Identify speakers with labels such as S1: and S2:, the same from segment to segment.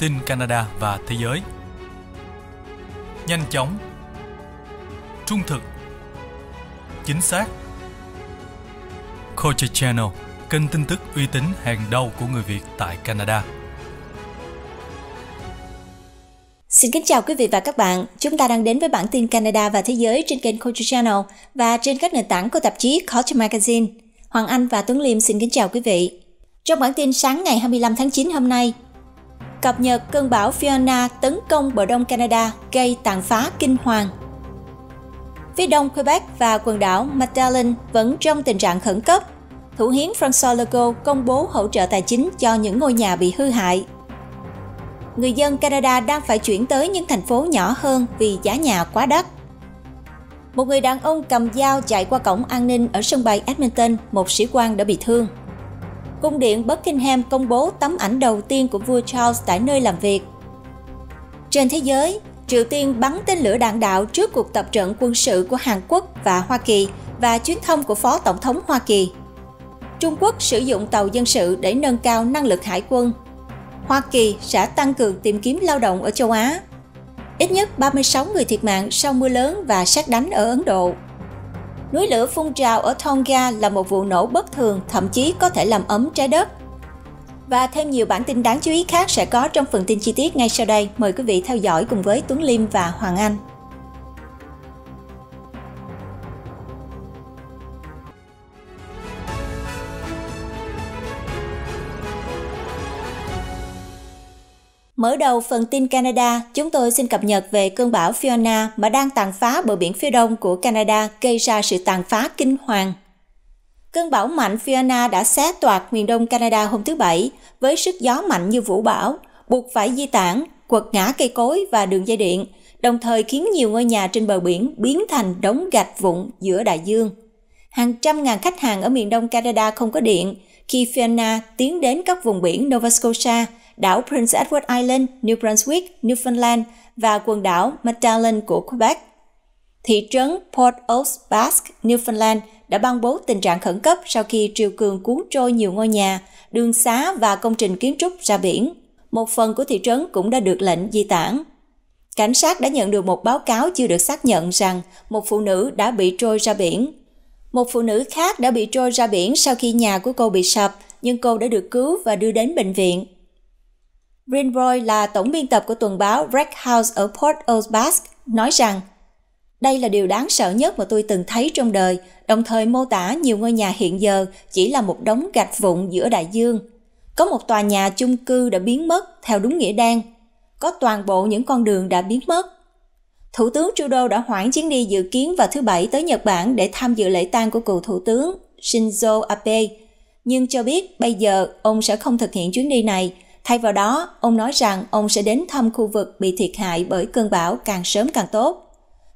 S1: tin Canada và thế giới. Nhanh chóng, trung thực, chính xác. Culture Channel, kênh tin tức uy tín hàng đầu của người Việt tại Canada.
S2: Xin kính chào quý vị và các bạn. Chúng ta đang đến với bản tin Canada và thế giới trên kênh Culture Channel và trên các nền tảng của tạp chí Culture Magazine. Hoàng Anh và Tuấn Liêm xin kính chào quý vị. Trong bản tin sáng ngày 25 tháng 9 hôm nay, cập nhật cơn bão Fiona tấn công bờ đông Canada gây tàn phá kinh hoàng. Phía đông Quebec và quần đảo Magdalen vẫn trong tình trạng khẩn cấp. Thủ hiến François Legault công bố hỗ trợ tài chính cho những ngôi nhà bị hư hại. Người dân Canada đang phải chuyển tới những thành phố nhỏ hơn vì giá nhà quá đắt. Một người đàn ông cầm dao chạy qua cổng an ninh ở sân bay Edmonton, một sĩ quan đã bị thương. Cung điện Buckingham công bố tấm ảnh đầu tiên của vua Charles tại nơi làm việc. Trên thế giới, Triều Tiên bắn tên lửa đạn đạo trước cuộc tập trận quân sự của Hàn Quốc và Hoa Kỳ và chuyến thăm của Phó Tổng thống Hoa Kỳ. Trung Quốc sử dụng tàu dân sự để nâng cao năng lực hải quân. Hoa Kỳ sẽ tăng cường tìm kiếm lao động ở châu Á. Ít nhất 36 người thiệt mạng sau mưa lớn và sát đánh ở Ấn Độ núi lửa phun trào ở Tonga là một vụ nổ bất thường, thậm chí có thể làm ấm trái đất. Và thêm nhiều bản tin đáng chú ý khác sẽ có trong phần tin chi tiết ngay sau đây. Mời quý vị theo dõi cùng với Tuấn Liêm và Hoàng Anh. Mở đầu phần tin Canada, chúng tôi xin cập nhật về cơn bão Fiona mà đang tàn phá bờ biển phía đông của Canada gây ra sự tàn phá kinh hoàng. Cơn bão mạnh Fiona đã xé toạc miền đông Canada hôm thứ Bảy với sức gió mạnh như vũ bão, buộc phải di tản, quật ngã cây cối và đường dây điện, đồng thời khiến nhiều ngôi nhà trên bờ biển biến thành đống gạch vụn giữa đại dương. Hàng trăm ngàn khách hàng ở miền đông Canada không có điện khi Fiona tiến đến các vùng biển Nova Scotia đảo Prince Edward Island, New Brunswick, Newfoundland và quần đảo Magellan của Quebec. Thị trấn Port Aux Basque, Newfoundland đã ban bố tình trạng khẩn cấp sau khi triều cường cuốn trôi nhiều ngôi nhà, đường xá và công trình kiến trúc ra biển. Một phần của thị trấn cũng đã được lệnh di tản. Cảnh sát đã nhận được một báo cáo chưa được xác nhận rằng một phụ nữ đã bị trôi ra biển. Một phụ nữ khác đã bị trôi ra biển sau khi nhà của cô bị sập, nhưng cô đã được cứu và đưa đến bệnh viện. Greenroy là tổng biên tập của tuần báo Red House ở Port Old Basque, nói rằng đây là điều đáng sợ nhất mà tôi từng thấy trong đời, đồng thời mô tả nhiều ngôi nhà hiện giờ chỉ là một đống gạch vụn giữa đại dương. Có một tòa nhà chung cư đã biến mất theo đúng nghĩa đen. Có toàn bộ những con đường đã biến mất. Thủ tướng Trudeau đã hoãn chuyến đi dự kiến vào thứ Bảy tới Nhật Bản để tham dự lễ tang của cựu thủ tướng Shinzo Abe, nhưng cho biết bây giờ ông sẽ không thực hiện chuyến đi này Thay vào đó, ông nói rằng ông sẽ đến thăm khu vực bị thiệt hại bởi cơn bão càng sớm càng tốt.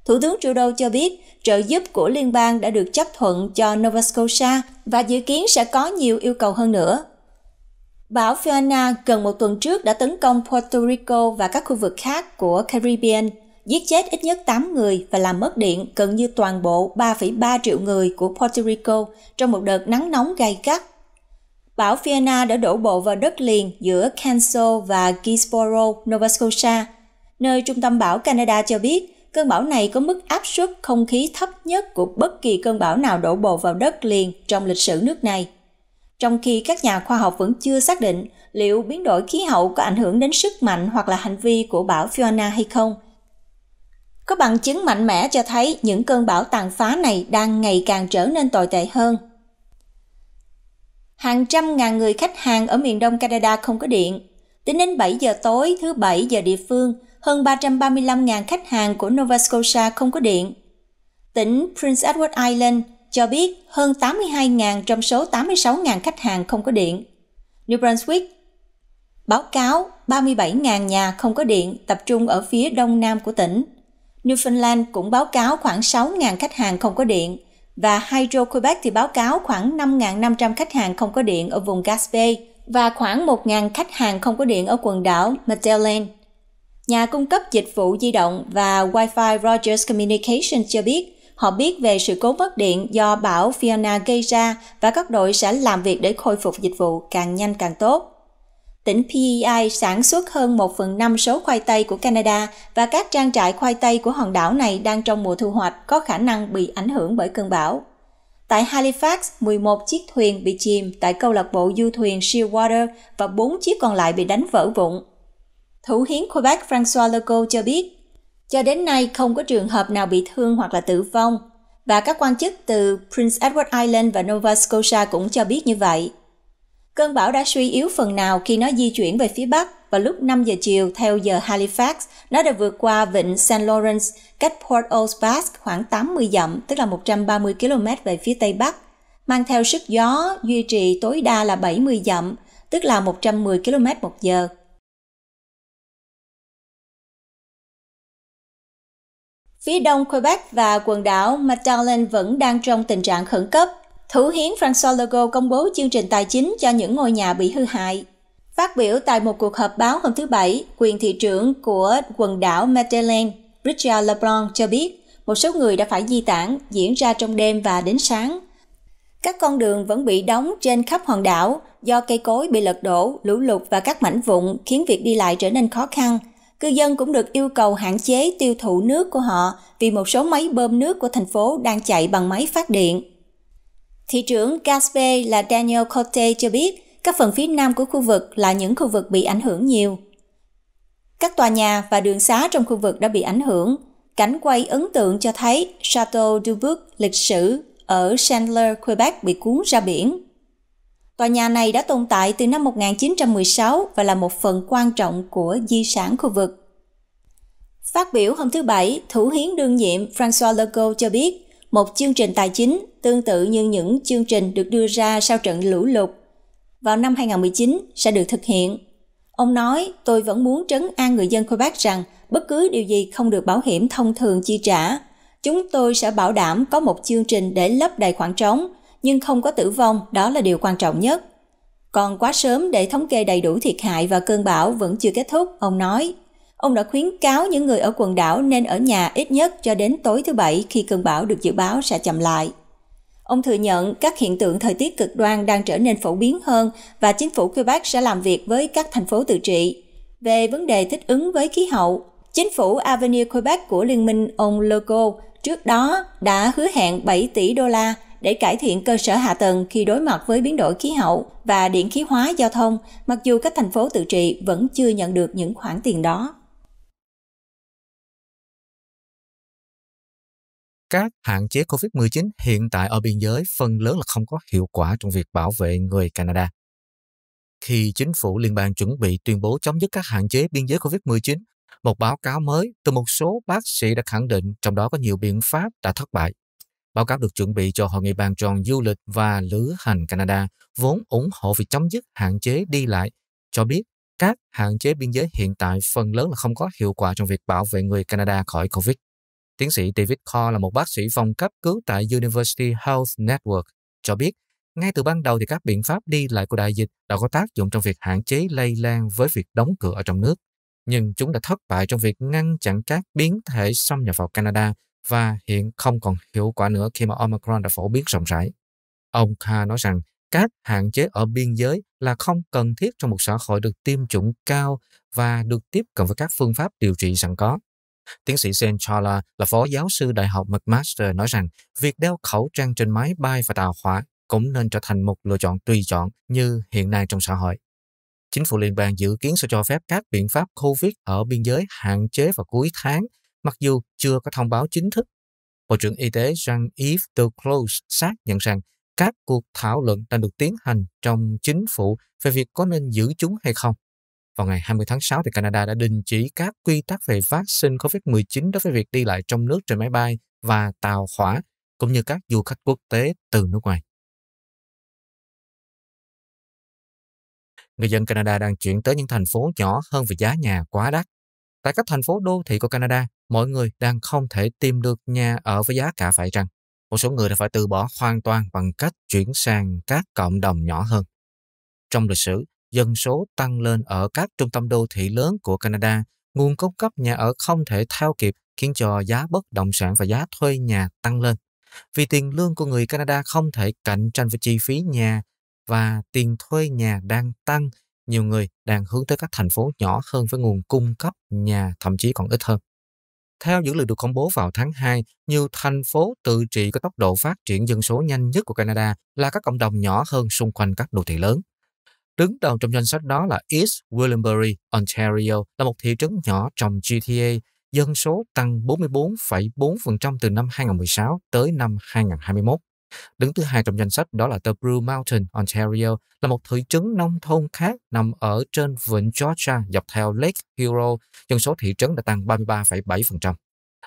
S2: Thủ tướng Trudeau cho biết trợ giúp của liên bang đã được chấp thuận cho Nova Scotia và dự kiến sẽ có nhiều yêu cầu hơn nữa. Bão Fiona gần một tuần trước đã tấn công Puerto Rico và các khu vực khác của Caribbean, giết chết ít nhất 8 người và làm mất điện gần như toàn bộ 3,3 triệu người của Puerto Rico trong một đợt nắng nóng gay gắt bão Fiona đã đổ bộ vào đất liền giữa Kanso và Gisborough, Nova Scotia. Nơi Trung tâm bão Canada cho biết, cơn bão này có mức áp suất không khí thấp nhất của bất kỳ cơn bão nào đổ bộ vào đất liền trong lịch sử nước này. Trong khi các nhà khoa học vẫn chưa xác định liệu biến đổi khí hậu có ảnh hưởng đến sức mạnh hoặc là hành vi của bão Fiona hay không. Có bằng chứng mạnh mẽ cho thấy những cơn bão tàn phá này đang ngày càng trở nên tồi tệ hơn Hàng trăm ngàn người khách hàng ở miền đông Canada không có điện. Tính đến 7 giờ tối thứ Bảy giờ địa phương, hơn 335.000 khách hàng của Nova Scotia không có điện. Tỉnh Prince Edward Island cho biết hơn 82.000 trong số 86.000 khách hàng không có điện. New Brunswick báo cáo 37.000 nhà không có điện tập trung ở phía đông nam của tỉnh. Newfoundland cũng báo cáo khoảng 6.000 khách hàng không có điện và Hydro Quebec thì báo cáo khoảng 5.500 khách hàng không có điện ở vùng Gaspé và khoảng 1.000 khách hàng không có điện ở quần đảo Magellan. Nhà cung cấp dịch vụ di động và Wi-Fi Rogers Communications cho biết họ biết về sự cố mất điện do bão Fiona gây ra và các đội sẽ làm việc để khôi phục dịch vụ càng nhanh càng tốt. Tỉnh PEI sản xuất hơn 1 phần 5 số khoai tây của Canada và các trang trại khoai tây của hòn đảo này đang trong mùa thu hoạch có khả năng bị ảnh hưởng bởi cơn bão. Tại Halifax, 11 chiếc thuyền bị chìm tại câu lạc bộ du thuyền Shearwater và 4 chiếc còn lại bị đánh vỡ vụn. Thủ hiến Quebec François Legault cho biết, cho đến nay không có trường hợp nào bị thương hoặc là tử vong, và các quan chức từ Prince Edward Island và Nova Scotia cũng cho biết như vậy. Cơn bão đã suy yếu phần nào khi nó di chuyển về phía Bắc và lúc 5 giờ chiều theo giờ Halifax, nó đã vượt qua vịnh St. Lawrence cách Port Old Basque khoảng 80 dặm, tức là 130 km về phía Tây Bắc, mang theo sức gió duy trì tối đa là 70 dặm, tức là 110 km một giờ. Phía đông Quebec và quần đảo Magdalen vẫn đang trong tình trạng khẩn cấp Thủ hiến François Legault công bố chương trình tài chính cho những ngôi nhà bị hư hại. Phát biểu tại một cuộc họp báo hôm thứ Bảy, quyền thị trưởng của quần đảo Madeleine, Richard Leblanc cho biết một số người đã phải di tản diễn ra trong đêm và đến sáng. Các con đường vẫn bị đóng trên khắp hòn đảo do cây cối bị lật đổ, lũ lụt và các mảnh vụn khiến việc đi lại trở nên khó khăn. Cư dân cũng được yêu cầu hạn chế tiêu thụ nước của họ vì một số máy bơm nước của thành phố đang chạy bằng máy phát điện. Thị trưởng Gaspe là Daniel Cote cho biết các phần phía nam của khu vực là những khu vực bị ảnh hưởng nhiều. Các tòa nhà và đường xá trong khu vực đã bị ảnh hưởng. Cảnh quay ấn tượng cho thấy Chateau Dubuc lịch sử ở Chandler, Quebec bị cuốn ra biển. Tòa nhà này đã tồn tại từ năm 1916 và là một phần quan trọng của di sản khu vực. Phát biểu hôm thứ Bảy, Thủ hiến đương nhiệm François Legault cho biết một chương trình tài chính tương tự như những chương trình được đưa ra sau trận lũ lụt vào năm 2019 sẽ được thực hiện. Ông nói, tôi vẫn muốn trấn an người dân Quebec rằng bất cứ điều gì không được bảo hiểm thông thường chi trả. Chúng tôi sẽ bảo đảm có một chương trình để lấp đầy khoảng trống, nhưng không có tử vong, đó là điều quan trọng nhất. Còn quá sớm để thống kê đầy đủ thiệt hại và cơn bão vẫn chưa kết thúc, ông nói. Ông đã khuyến cáo những người ở quần đảo nên ở nhà ít nhất cho đến tối thứ Bảy khi cơn bão được dự báo sẽ chậm lại. Ông thừa nhận các hiện tượng thời tiết cực đoan đang trở nên phổ biến hơn và chính phủ Quebec sẽ làm việc với các thành phố tự trị. Về vấn đề thích ứng với khí hậu, chính phủ Avenir Quebec của Liên minh ông Legault trước đó đã hứa hẹn 7 tỷ đô la để cải thiện cơ sở hạ tầng khi đối mặt với biến đổi khí hậu và điện khí hóa giao thông, mặc dù các thành phố tự trị vẫn chưa nhận
S3: được những khoản tiền đó.
S1: các hạn chế COVID-19 hiện tại ở biên giới phần lớn là không có hiệu quả trong việc bảo vệ người Canada. Khi chính phủ liên bang chuẩn bị tuyên bố chấm dứt các hạn chế biên giới COVID-19, một báo cáo mới từ một số bác sĩ đã khẳng định trong đó có nhiều biện pháp đã thất bại. Báo cáo được chuẩn bị cho Hội nghị bàn tròn du lịch và lữ hành Canada vốn ủng hộ việc chấm dứt hạn chế đi lại, cho biết các hạn chế biên giới hiện tại phần lớn là không có hiệu quả trong việc bảo vệ người Canada khỏi COVID. Tiến sĩ David Cole là một bác sĩ phòng cấp cứu tại University Health Network, cho biết ngay từ ban đầu thì các biện pháp đi lại của đại dịch đã có tác dụng trong việc hạn chế lây lan với việc đóng cửa ở trong nước. Nhưng chúng đã thất bại trong việc ngăn chặn các biến thể xâm nhập vào Canada và hiện không còn hiệu quả nữa khi mà Omicron đã phổ biến rộng rãi. Ông Kha nói rằng các hạn chế ở biên giới là không cần thiết trong một xã hội được tiêm chủng cao và được tiếp cận với các phương pháp điều trị sẵn có. Tiến sĩ Sen Chala là phó giáo sư Đại học McMaster nói rằng việc đeo khẩu trang trên máy bay và tàu hỏa cũng nên trở thành một lựa chọn tùy chọn như hiện nay trong xã hội. Chính phủ liên bang dự kiến sẽ cho phép các biện pháp COVID ở biên giới hạn chế vào cuối tháng, mặc dù chưa có thông báo chính thức. Bộ trưởng Y tế Jean-Yves Duclos xác nhận rằng các cuộc thảo luận đang được tiến hành trong chính phủ về việc có nên giữ chúng hay không. Vào ngày 20 tháng 6, thì Canada đã đình chỉ các quy tắc về vaccine COVID-19 đối với việc đi lại trong nước trên máy bay và tàu hỏa, cũng như các du khách quốc tế từ nước ngoài. Người dân Canada đang chuyển tới những thành phố nhỏ hơn vì giá nhà quá đắt. Tại các thành phố đô thị của Canada, mọi người đang không thể tìm được nhà ở với giá cả phải chăng. Một số người đã phải từ bỏ hoàn toàn bằng cách chuyển sang các cộng đồng nhỏ hơn. Trong lịch sử, dân số tăng lên ở các trung tâm đô thị lớn của Canada, nguồn cung cấp nhà ở không thể theo kịp khiến cho giá bất động sản và giá thuê nhà tăng lên. Vì tiền lương của người Canada không thể cạnh tranh với chi phí nhà và tiền thuê nhà đang tăng, nhiều người đang hướng tới các thành phố nhỏ hơn với nguồn cung cấp nhà thậm chí còn ít hơn. Theo dữ liệu được công bố vào tháng 2, nhiều thành phố tự trị có tốc độ phát triển dân số nhanh nhất của Canada là các cộng đồng nhỏ hơn xung quanh các đô thị lớn. Đứng đầu trong danh sách đó là East Willenbury, Ontario, là một thị trấn nhỏ trong GTA, dân số tăng 44,4% từ năm 2016 tới năm 2021. Đứng thứ hai trong danh sách đó là The Blue Mountain, Ontario, là một thị trấn nông thôn khác nằm ở trên vịnh Georgia dọc theo Lake Hero. Dân số thị trấn đã tăng 33,7%.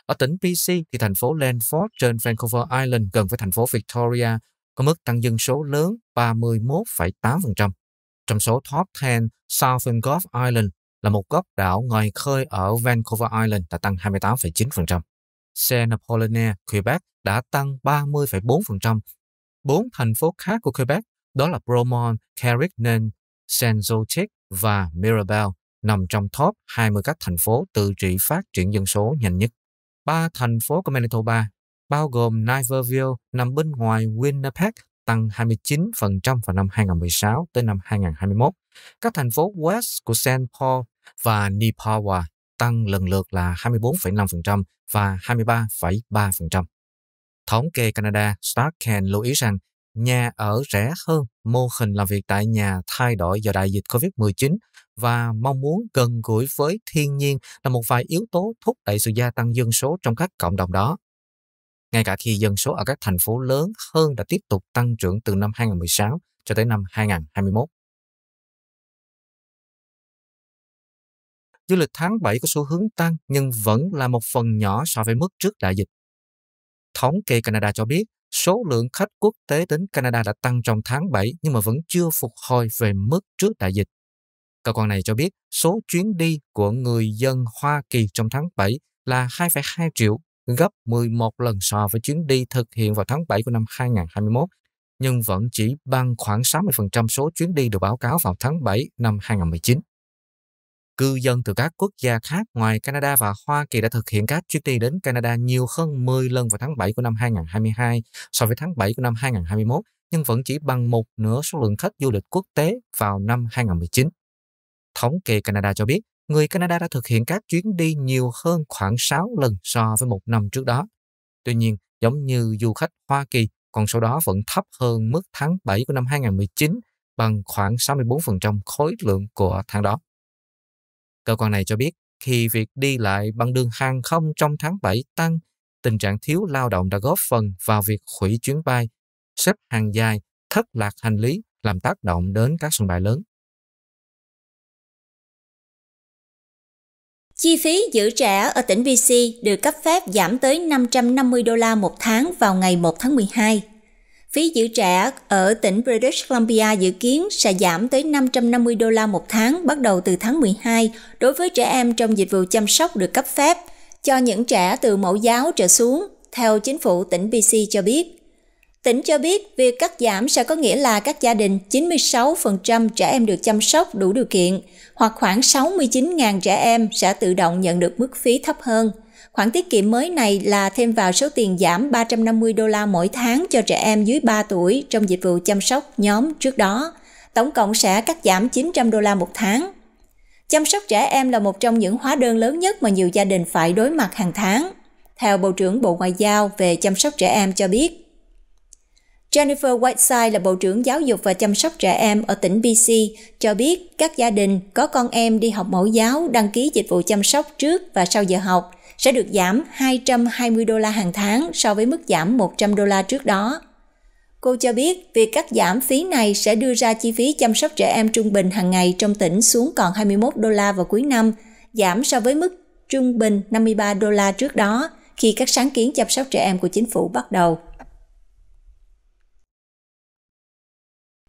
S1: Ở tỉnh BC thì thành phố Landford trên Vancouver Island gần với thành phố Victoria có mức tăng dân số lớn 31,8% trong số top 10 Southern Gulf Island là một góc đảo ngoài khơi ở Vancouver Island đã tăng 28,9%. Saint Napoleon, Quebec đã tăng 30,4%. Bốn thành phố khác của Quebec đó là Bromont, Carignan, Saint-Zotique và Mirabel nằm trong top 20 các thành phố tự trị phát triển dân số nhanh nhất. Ba thành phố của Manitoba bao gồm Niverville nằm bên ngoài Winnipeg tăng 29% vào năm 2016 tới năm 2021. Các thành phố West của Saint Paul và Nipawa tăng lần lượt là 24,5% và 23,3%. Thống kê Canada Stark Can lưu ý rằng nhà ở rẻ hơn mô hình làm việc tại nhà thay đổi do đại dịch COVID-19 và mong muốn gần gũi với thiên nhiên là một vài yếu tố thúc đẩy sự gia tăng dân số trong các cộng đồng đó ngay cả khi dân số ở các thành phố lớn hơn đã tiếp tục tăng trưởng từ năm 2016
S3: cho tới năm 2021.
S1: Du lịch tháng 7 có xu hướng tăng nhưng vẫn là một phần nhỏ so với mức trước đại dịch. Thống kê Canada cho biết, số lượng khách quốc tế đến Canada đã tăng trong tháng 7 nhưng mà vẫn chưa phục hồi về mức trước đại dịch. Cơ quan này cho biết số chuyến đi của người dân Hoa Kỳ trong tháng 7 là 2,2 triệu gấp 11 lần so với chuyến đi thực hiện vào tháng 7 của năm 2021, nhưng vẫn chỉ bằng khoảng 60% số chuyến đi được báo cáo vào tháng 7 năm 2019. Cư dân từ các quốc gia khác ngoài Canada và Hoa Kỳ đã thực hiện các chuyến đi đến Canada nhiều hơn 10 lần vào tháng 7 của năm 2022 so với tháng 7 của năm 2021, nhưng vẫn chỉ bằng một nửa số lượng khách du lịch quốc tế vào năm 2019. Thống kê Canada cho biết, người Canada đã thực hiện các chuyến đi nhiều hơn khoảng 6 lần so với một năm trước đó. Tuy nhiên, giống như du khách Hoa Kỳ, con số đó vẫn thấp hơn mức tháng 7 của năm 2019 bằng khoảng 64% khối lượng của tháng đó. Cơ quan này cho biết, khi việc đi lại bằng đường hàng không trong tháng 7 tăng, tình trạng thiếu lao động đã góp phần vào việc hủy chuyến bay, xếp hàng dài, thất lạc hành lý làm tác động đến các sân bay lớn.
S2: Chi phí giữ trẻ ở tỉnh BC được cấp phép giảm tới 550 đô la một tháng vào ngày 1 tháng 12. Phí giữ trẻ ở tỉnh British Columbia dự kiến sẽ giảm tới 550 đô la một tháng bắt đầu từ tháng 12 đối với trẻ em trong dịch vụ chăm sóc được cấp phép cho những trẻ từ mẫu giáo trở xuống, theo chính phủ tỉnh BC cho biết. Tỉnh cho biết việc cắt giảm sẽ có nghĩa là các gia đình 96% trẻ em được chăm sóc đủ điều kiện, hoặc khoảng 69.000 trẻ em sẽ tự động nhận được mức phí thấp hơn. Khoản tiết kiệm mới này là thêm vào số tiền giảm 350 đô la mỗi tháng cho trẻ em dưới 3 tuổi trong dịch vụ chăm sóc nhóm trước đó. Tổng cộng sẽ cắt giảm 900 đô la một tháng. Chăm sóc trẻ em là một trong những hóa đơn lớn nhất mà nhiều gia đình phải đối mặt hàng tháng. Theo Bộ trưởng Bộ Ngoại giao về chăm sóc trẻ em cho biết, Jennifer Whiteside là Bộ trưởng Giáo dục và chăm sóc trẻ em ở tỉnh BC, cho biết các gia đình có con em đi học mẫu giáo đăng ký dịch vụ chăm sóc trước và sau giờ học sẽ được giảm 220 đô la hàng tháng so với mức giảm 100 đô la trước đó. Cô cho biết việc cắt giảm phí này sẽ đưa ra chi phí chăm sóc trẻ em trung bình hàng ngày trong tỉnh xuống còn 21 đô la vào cuối năm, giảm so với mức trung bình 53 đô la trước đó khi các sáng kiến chăm sóc trẻ em của chính phủ bắt đầu.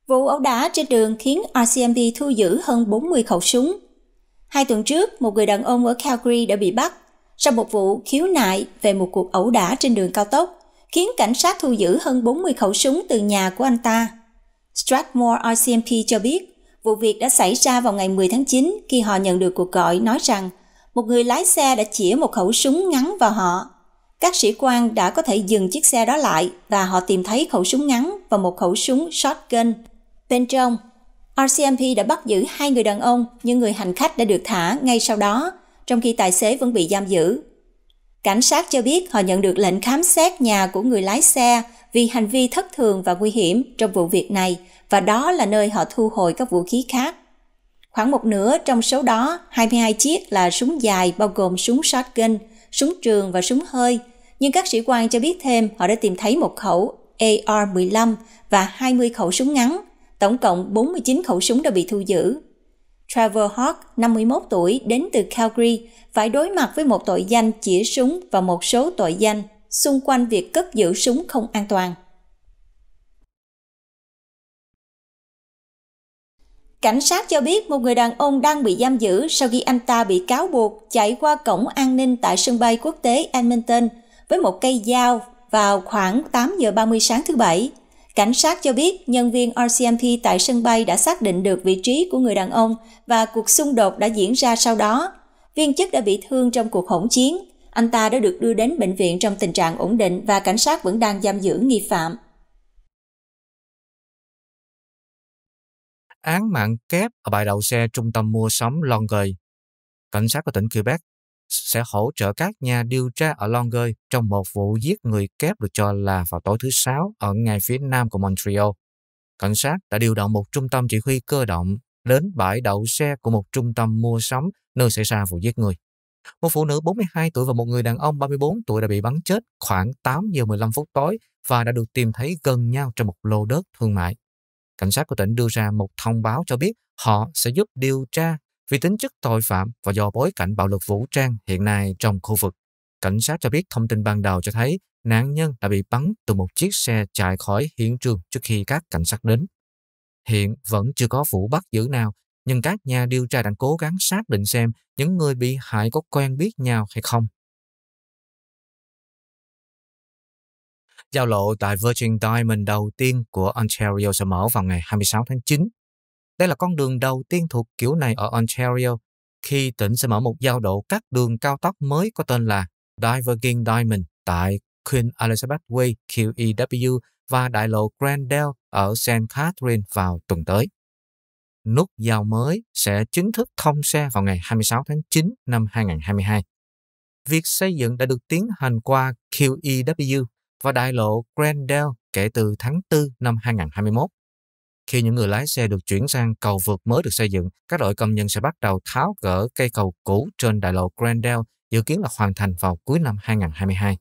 S2: Vụ ẩu đả trên đường khiến RCMP thu giữ hơn 40 khẩu súng. Hai tuần trước, một người đàn ông ở Calgary đã bị bắt sau một vụ khiếu nại về một cuộc ẩu đả trên đường cao tốc, khiến cảnh sát thu giữ hơn 40 khẩu súng từ nhà của anh ta. Strathmore RCMP cho biết, vụ việc đã xảy ra vào ngày 10 tháng 9 khi họ nhận được cuộc gọi nói rằng một người lái xe đã chĩa một khẩu súng ngắn vào họ. Các sĩ quan đã có thể dừng chiếc xe đó lại và họ tìm thấy khẩu súng ngắn và một khẩu súng shotgun Bên trong, RCMP đã bắt giữ hai người đàn ông nhưng người hành khách đã được thả ngay sau đó, trong khi tài xế vẫn bị giam giữ. Cảnh sát cho biết họ nhận được lệnh khám xét nhà của người lái xe vì hành vi thất thường và nguy hiểm trong vụ việc này và đó là nơi họ thu hồi các vũ khí khác. Khoảng một nửa trong số đó, 22 chiếc là súng dài bao gồm súng shotgun, súng trường và súng hơi, nhưng các sĩ quan cho biết thêm họ đã tìm thấy một khẩu AR-15 và 20 khẩu súng ngắn tổng cộng 49 khẩu súng đã bị thu giữ. Trevor Hawk, 51 tuổi, đến từ Calgary, phải đối mặt với một tội danh chỉ súng và một số tội danh xung quanh việc cất giữ súng không an toàn. Cảnh sát cho biết một người đàn ông đang bị giam giữ sau khi anh ta bị cáo buộc chạy qua cổng an ninh tại sân bay quốc tế Edmonton với một cây dao vào khoảng 8 giờ 30 sáng thứ Bảy. Cảnh sát cho biết nhân viên RCMP tại sân bay đã xác định được vị trí của người đàn ông và cuộc xung đột đã diễn ra sau đó. Viên chức đã bị thương trong cuộc hỗn chiến. Anh ta đã được đưa đến bệnh viện trong tình trạng ổn định và cảnh sát vẫn đang giam giữ nghi phạm.
S1: Án mạng kép ở bãi đậu xe trung tâm mua sắm Longueuil. Cảnh sát của tỉnh Quebec sẽ hỗ trợ các nhà điều tra ở Longueuil trong một vụ giết người kép được cho là vào tối thứ Sáu ở ngay phía nam của Montreal. Cảnh sát đã điều động một trung tâm chỉ huy cơ động đến bãi đậu xe của một trung tâm mua sắm nơi xảy ra vụ giết người. Một phụ nữ 42 tuổi và một người đàn ông 34 tuổi đã bị bắn chết khoảng 8 giờ 15 phút tối và đã được tìm thấy gần nhau trong một lô đất thương mại. Cảnh sát của tỉnh đưa ra một thông báo cho biết họ sẽ giúp điều tra vì tính chất tội phạm và do bối cảnh bạo lực vũ trang hiện nay trong khu vực, cảnh sát cho biết thông tin ban đầu cho thấy nạn nhân đã bị bắn từ một chiếc xe chạy khỏi hiện trường trước khi các cảnh sát đến. Hiện vẫn chưa có vụ bắt giữ nào, nhưng các nhà điều tra đang cố gắng xác định xem những người bị hại có quen biết nhau hay không. Giao lộ tại Virgin Diamond đầu tiên của Ontario sẽ mở vào ngày 26 tháng 9 đây là con đường đầu tiên thuộc kiểu này ở Ontario, khi tỉnh sẽ mở một giao độ các đường cao tốc mới có tên là Diverging Diamond tại Queen Elizabeth Way QEW và đại lộ Grandel ở St. Catherine vào tuần tới. Nút giao mới sẽ chính thức thông xe vào ngày 26 tháng 9 năm 2022. Việc xây dựng đã được tiến hành qua QEW và đại lộ Grandel kể từ tháng 4 năm 2021 khi những người lái xe được chuyển sang cầu vượt mới được xây dựng, các đội công nhân sẽ bắt đầu tháo gỡ cây cầu cũ trên đại lộ Grandel, dự kiến là hoàn thành vào cuối năm 2022.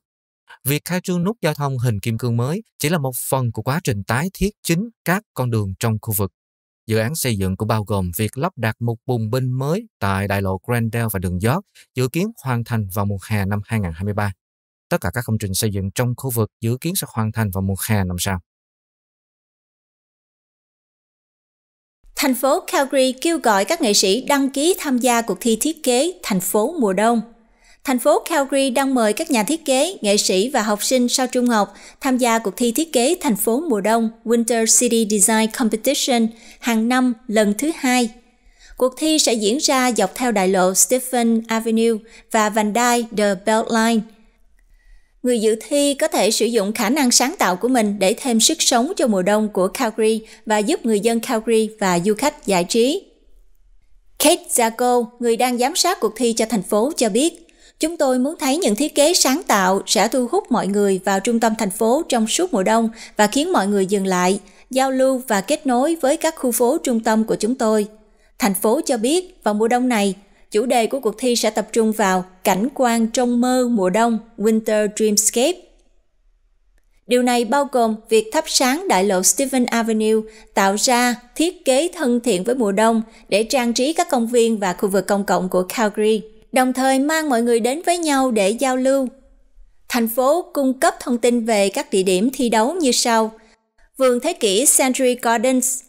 S1: Việc khai trương nút giao thông hình kim cương mới chỉ là một phần của quá trình tái thiết chính các con đường trong khu vực. Dự án xây dựng cũng bao gồm việc lắp đặt một bùng binh mới tại đại lộ Grandel và đường York, dự kiến hoàn thành vào mùa hè năm 2023. Tất cả các công trình xây dựng trong khu vực dự kiến sẽ hoàn thành vào mùa hè năm sau.
S2: thành phố Calgary kêu gọi các nghệ sĩ đăng ký tham gia cuộc thi thiết kế Thành phố mùa đông. Thành phố Calgary đang mời các nhà thiết kế, nghệ sĩ và học sinh sau trung học tham gia cuộc thi thiết kế thành phố mùa đông Winter City Design Competition hàng năm lần thứ hai. Cuộc thi sẽ diễn ra dọc theo đại lộ Stephen Avenue và vành đai The Beltline – Người dự thi có thể sử dụng khả năng sáng tạo của mình để thêm sức sống cho mùa đông của Calgary và giúp người dân Calgary và du khách giải trí. Kate Zago, người đang giám sát cuộc thi cho thành phố, cho biết Chúng tôi muốn thấy những thiết kế sáng tạo sẽ thu hút mọi người vào trung tâm thành phố trong suốt mùa đông và khiến mọi người dừng lại, giao lưu và kết nối với các khu phố trung tâm của chúng tôi. Thành phố cho biết vào mùa đông này, chủ đề của cuộc thi sẽ tập trung vào cảnh quan trong mơ mùa đông Winter Dreamscape. Điều này bao gồm việc thắp sáng đại lộ Stephen Avenue, tạo ra thiết kế thân thiện với mùa đông để trang trí các công viên và khu vực công cộng của Calgary, đồng thời mang mọi người đến với nhau để giao lưu. Thành phố cung cấp thông tin về các địa điểm thi đấu như sau: Vườn Thế kỷ Century Gardens,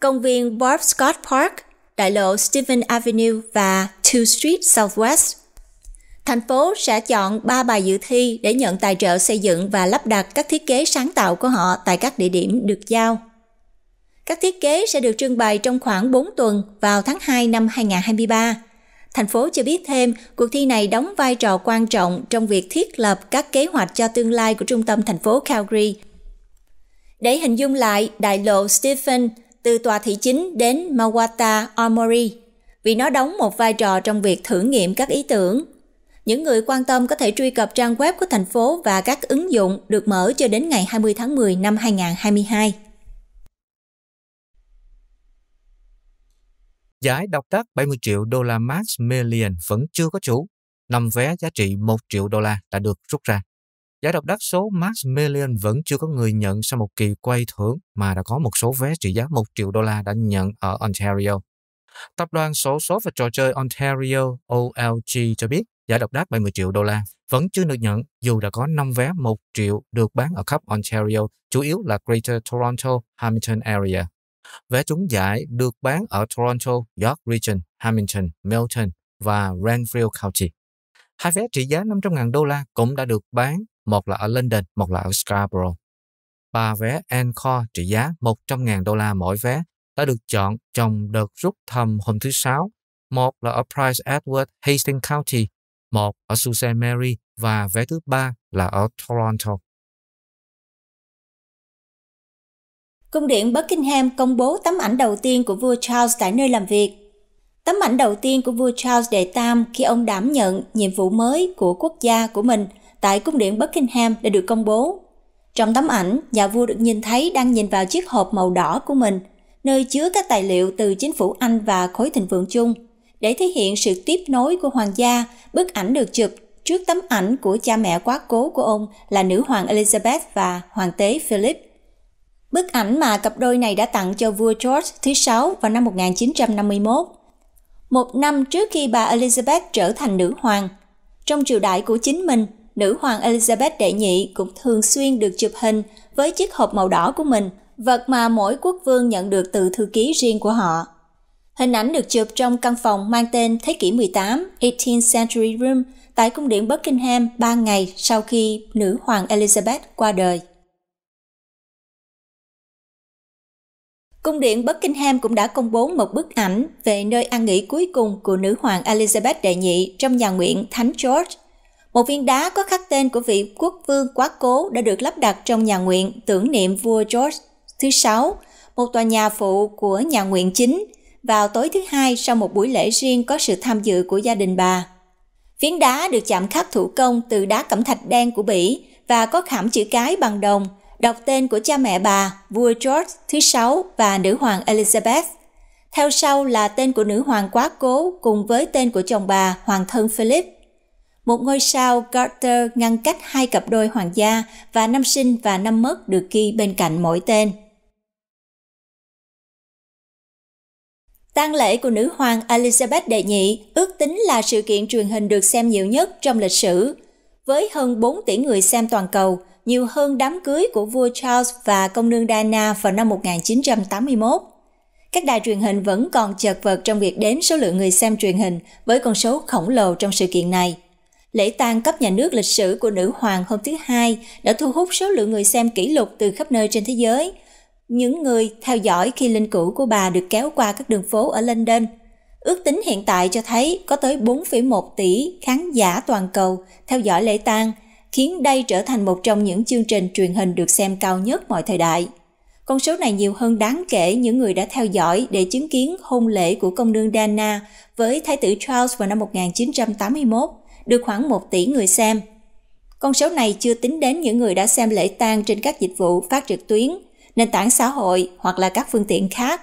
S2: công viên Bob Scott Park, đại lộ Stephen Avenue và 2 Street Southwest. Thành phố sẽ chọn 3 bài dự thi để nhận tài trợ xây dựng và lắp đặt các thiết kế sáng tạo của họ tại các địa điểm được giao. Các thiết kế sẽ được trưng bày trong khoảng 4 tuần vào tháng 2 năm 2023. Thành phố cho biết thêm, cuộc thi này đóng vai trò quan trọng trong việc thiết lập các kế hoạch cho tương lai của trung tâm thành phố Calgary. Để hình dung lại, đại lộ Stephen từ tòa thị chính đến Mawata Armory vì nó đóng một vai trò trong việc thử nghiệm các ý tưởng. Những người quan tâm có thể truy cập trang web của thành phố và các ứng dụng được mở cho đến ngày 20 tháng 10 năm 2022.
S1: Giải độc đắc 70 triệu đô la Max Million vẫn chưa có chủ. năm vé giá trị 1 triệu đô la đã được rút ra. Giải độc đắc số Max Million vẫn chưa có người nhận sau một kỳ quay thưởng mà đã có một số vé trị giá 1 triệu đô la đã nhận ở Ontario. Tập đoàn Sổ số và trò chơi Ontario OLG cho biết giải độc đắc 70 triệu đô la vẫn chưa được nhận dù đã có 5 vé 1 triệu được bán ở khắp Ontario, chủ yếu là Greater Toronto, Hamilton Area. Vé trúng giải được bán ở Toronto, York Region, Hamilton, Milton và Renfrew County. Hai vé trị giá 500.000 đô la cũng đã được bán một là ở London, một là ở Scarborough. Ba vé Encore trị giá 100.000 đô la mỗi vé đã được chọn trong đợt rút thăm hôm thứ Sáu. Một là ở Prince Edward Hastings County, một ở Susan Mary và vé thứ ba là ở Toronto.
S3: Cung điện Buckingham công bố
S2: tấm ảnh đầu tiên của vua Charles tại nơi làm việc. Tấm ảnh đầu tiên của vua Charles đệ tam khi ông đảm nhận nhiệm vụ mới của quốc gia của mình tại cung điện Buckingham đã được công bố. Trong tấm ảnh, nhà vua được nhìn thấy đang nhìn vào chiếc hộp màu đỏ của mình, nơi chứa các tài liệu từ chính phủ Anh và khối thịnh vượng chung. Để thể hiện sự tiếp nối của hoàng gia, bức ảnh được chụp trước tấm ảnh của cha mẹ quá cố của ông là nữ hoàng Elizabeth và hoàng tế Philip. Bức ảnh mà cặp đôi này đã tặng cho vua George thứ sáu vào năm 1951, một năm trước khi bà Elizabeth trở thành nữ hoàng. Trong triều đại của chính mình, nữ hoàng Elizabeth đệ nhị cũng thường xuyên được chụp hình với chiếc hộp màu đỏ của mình, vật mà mỗi quốc vương nhận được từ thư ký riêng của họ. Hình ảnh được chụp trong căn phòng mang tên Thế kỷ 18, 18th Century Room, tại cung điện Buckingham 3 ngày sau khi nữ hoàng
S3: Elizabeth qua đời. Cung
S2: điện Buckingham cũng đã công bố một bức ảnh về nơi an nghỉ cuối cùng của nữ hoàng Elizabeth đệ nhị trong nhà nguyện Thánh George một viên đá có khắc tên của vị quốc vương quá cố đã được lắp đặt trong nhà nguyện tưởng niệm vua George thứ sáu, một tòa nhà phụ của nhà nguyện chính, vào tối thứ hai sau một buổi lễ riêng có sự tham dự của gia đình bà. Phiến đá được chạm khắc thủ công từ đá cẩm thạch đen của Bỉ và có khảm chữ cái bằng đồng, đọc tên của cha mẹ bà, vua George thứ sáu và nữ hoàng Elizabeth. Theo sau là tên của nữ hoàng quá cố cùng với tên của chồng bà, hoàng thân Philip một ngôi sao Carter ngăn cách hai cặp đôi hoàng gia và năm sinh và năm mất được ghi bên cạnh mỗi tên. Tang lễ của nữ hoàng Elizabeth đệ nhị ước tính là sự kiện truyền hình được xem nhiều nhất trong lịch sử. Với hơn 4 tỷ người xem toàn cầu, nhiều hơn đám cưới của vua Charles và công nương Diana vào năm 1981. Các đài truyền hình vẫn còn chật vật trong việc đếm số lượng người xem truyền hình với con số khổng lồ trong sự kiện này. Lễ tang cấp nhà nước lịch sử của nữ hoàng hôm thứ Hai đã thu hút số lượng người xem kỷ lục từ khắp nơi trên thế giới. Những người theo dõi khi linh cữu của bà được kéo qua các đường phố ở London. Ước tính hiện tại cho thấy có tới 4,1 tỷ khán giả toàn cầu theo dõi lễ tang, khiến đây trở thành một trong những chương trình truyền hình được xem cao nhất mọi thời đại. Con số này nhiều hơn đáng kể những người đã theo dõi để chứng kiến hôn lễ của công nương Diana với Thái tử Charles vào năm 1981 được khoảng 1 tỷ người xem. Con số này chưa tính đến những người đã xem lễ tang trên các dịch vụ phát trực tuyến, nền tảng xã hội hoặc là các phương tiện khác.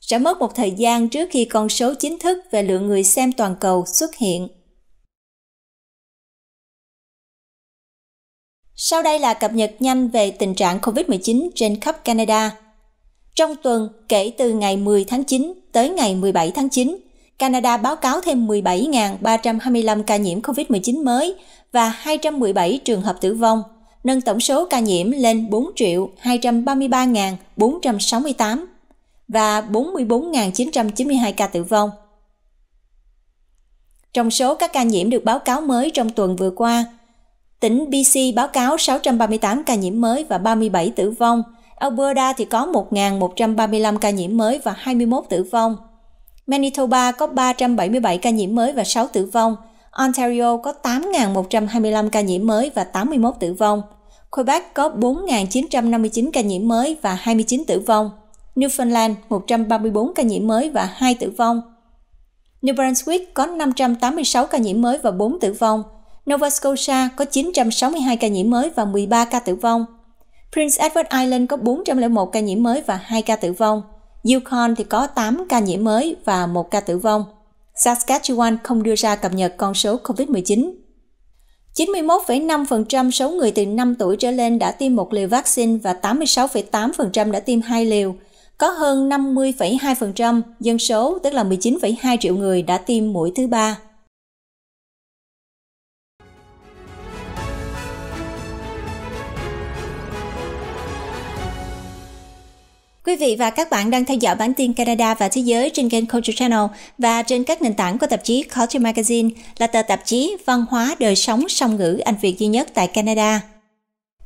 S2: Sẽ mất một thời gian trước khi con số chính thức về lượng người xem toàn cầu
S3: xuất hiện. Sau
S2: đây là cập nhật nhanh về tình trạng COVID-19 trên khắp Canada. Trong tuần kể từ ngày 10 tháng 9 tới ngày 17 tháng 9, Canada báo cáo thêm 17.325 ca nhiễm COVID-19 mới và 217 trường hợp tử vong, nâng tổng số ca nhiễm lên 4.233.468 và 44.992 ca tử vong. Trong số các ca nhiễm được báo cáo mới trong tuần vừa qua, tỉnh BC báo cáo 638 ca nhiễm mới và 37 tử vong, Alberta thì có 1.135 ca nhiễm mới và 21 tử vong – Manitoba có 377 ca nhiễm mới và 6 tử vong, Ontario có 8.125 ca nhiễm mới và 81 tử vong, Quebec có 4.959 ca nhiễm mới và 29 tử vong, Newfoundland 134 ca nhiễm mới và 2 tử vong. New Brunswick có 586 ca nhiễm mới và 4 tử vong, Nova Scotia có 962 ca nhiễm mới và 13 ca tử vong. Prince Edward Island có 401 ca nhiễm mới và 2 ca tử vong. Yukon thì có 8 ca nhiễm mới và một ca tử vong. Saskatchewan không đưa ra cập nhật con số COVID-19. 91,5% số người từ 5 tuổi trở lên đã tiêm một liều vaccine và 86,8% đã tiêm hai liều. Có hơn 50,2% dân số, tức là 19,2 triệu người đã tiêm mũi thứ ba. Quý vị và các bạn đang theo dõi bản tin Canada và thế giới trên kênh Culture Channel và trên các nền tảng của tạp chí Culture Magazine là tờ tạp chí văn hóa đời sống song ngữ Anh Việt duy nhất tại Canada.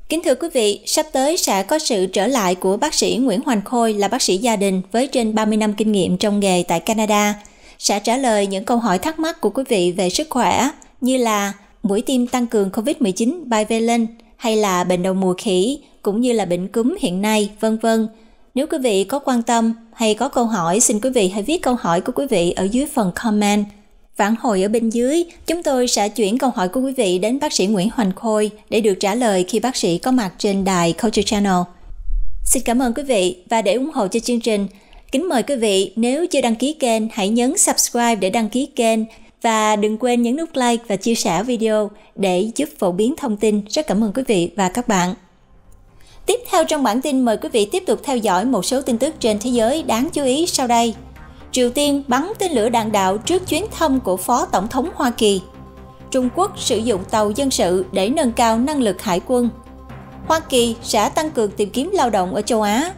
S2: Kính thưa quý vị, sắp tới sẽ có sự trở lại của bác sĩ Nguyễn Hoành Khôi là bác sĩ gia đình với trên 30 năm kinh nghiệm trong nghề tại Canada. Sẽ trả lời những câu hỏi thắc mắc của quý vị về sức khỏe như là mũi tiêm tăng cường COVID-19 bivalent hay là bệnh đầu mùa khỉ cũng như là bệnh cúm hiện nay, vân vân nếu quý vị có quan tâm hay có câu hỏi, xin quý vị hãy viết câu hỏi của quý vị ở dưới phần comment. Phản hồi ở bên dưới, chúng tôi sẽ chuyển câu hỏi của quý vị đến bác sĩ Nguyễn Hoành Khôi để được trả lời khi bác sĩ có mặt trên đài Culture Channel. Xin cảm ơn quý vị và để ủng hộ cho chương trình, kính mời quý vị nếu chưa đăng ký kênh hãy nhấn subscribe để đăng ký kênh và đừng quên nhấn nút like và chia sẻ video để giúp phổ biến thông tin. Rất cảm ơn quý vị và các bạn. Tiếp theo trong bản tin mời quý vị tiếp tục theo dõi một số tin tức trên thế giới đáng chú ý sau đây. Triều Tiên bắn tên lửa đạn đạo trước chuyến thăm của Phó Tổng thống Hoa Kỳ. Trung Quốc sử dụng tàu dân sự để nâng cao năng lực hải quân. Hoa Kỳ sẽ tăng cường tìm kiếm lao động ở châu Á.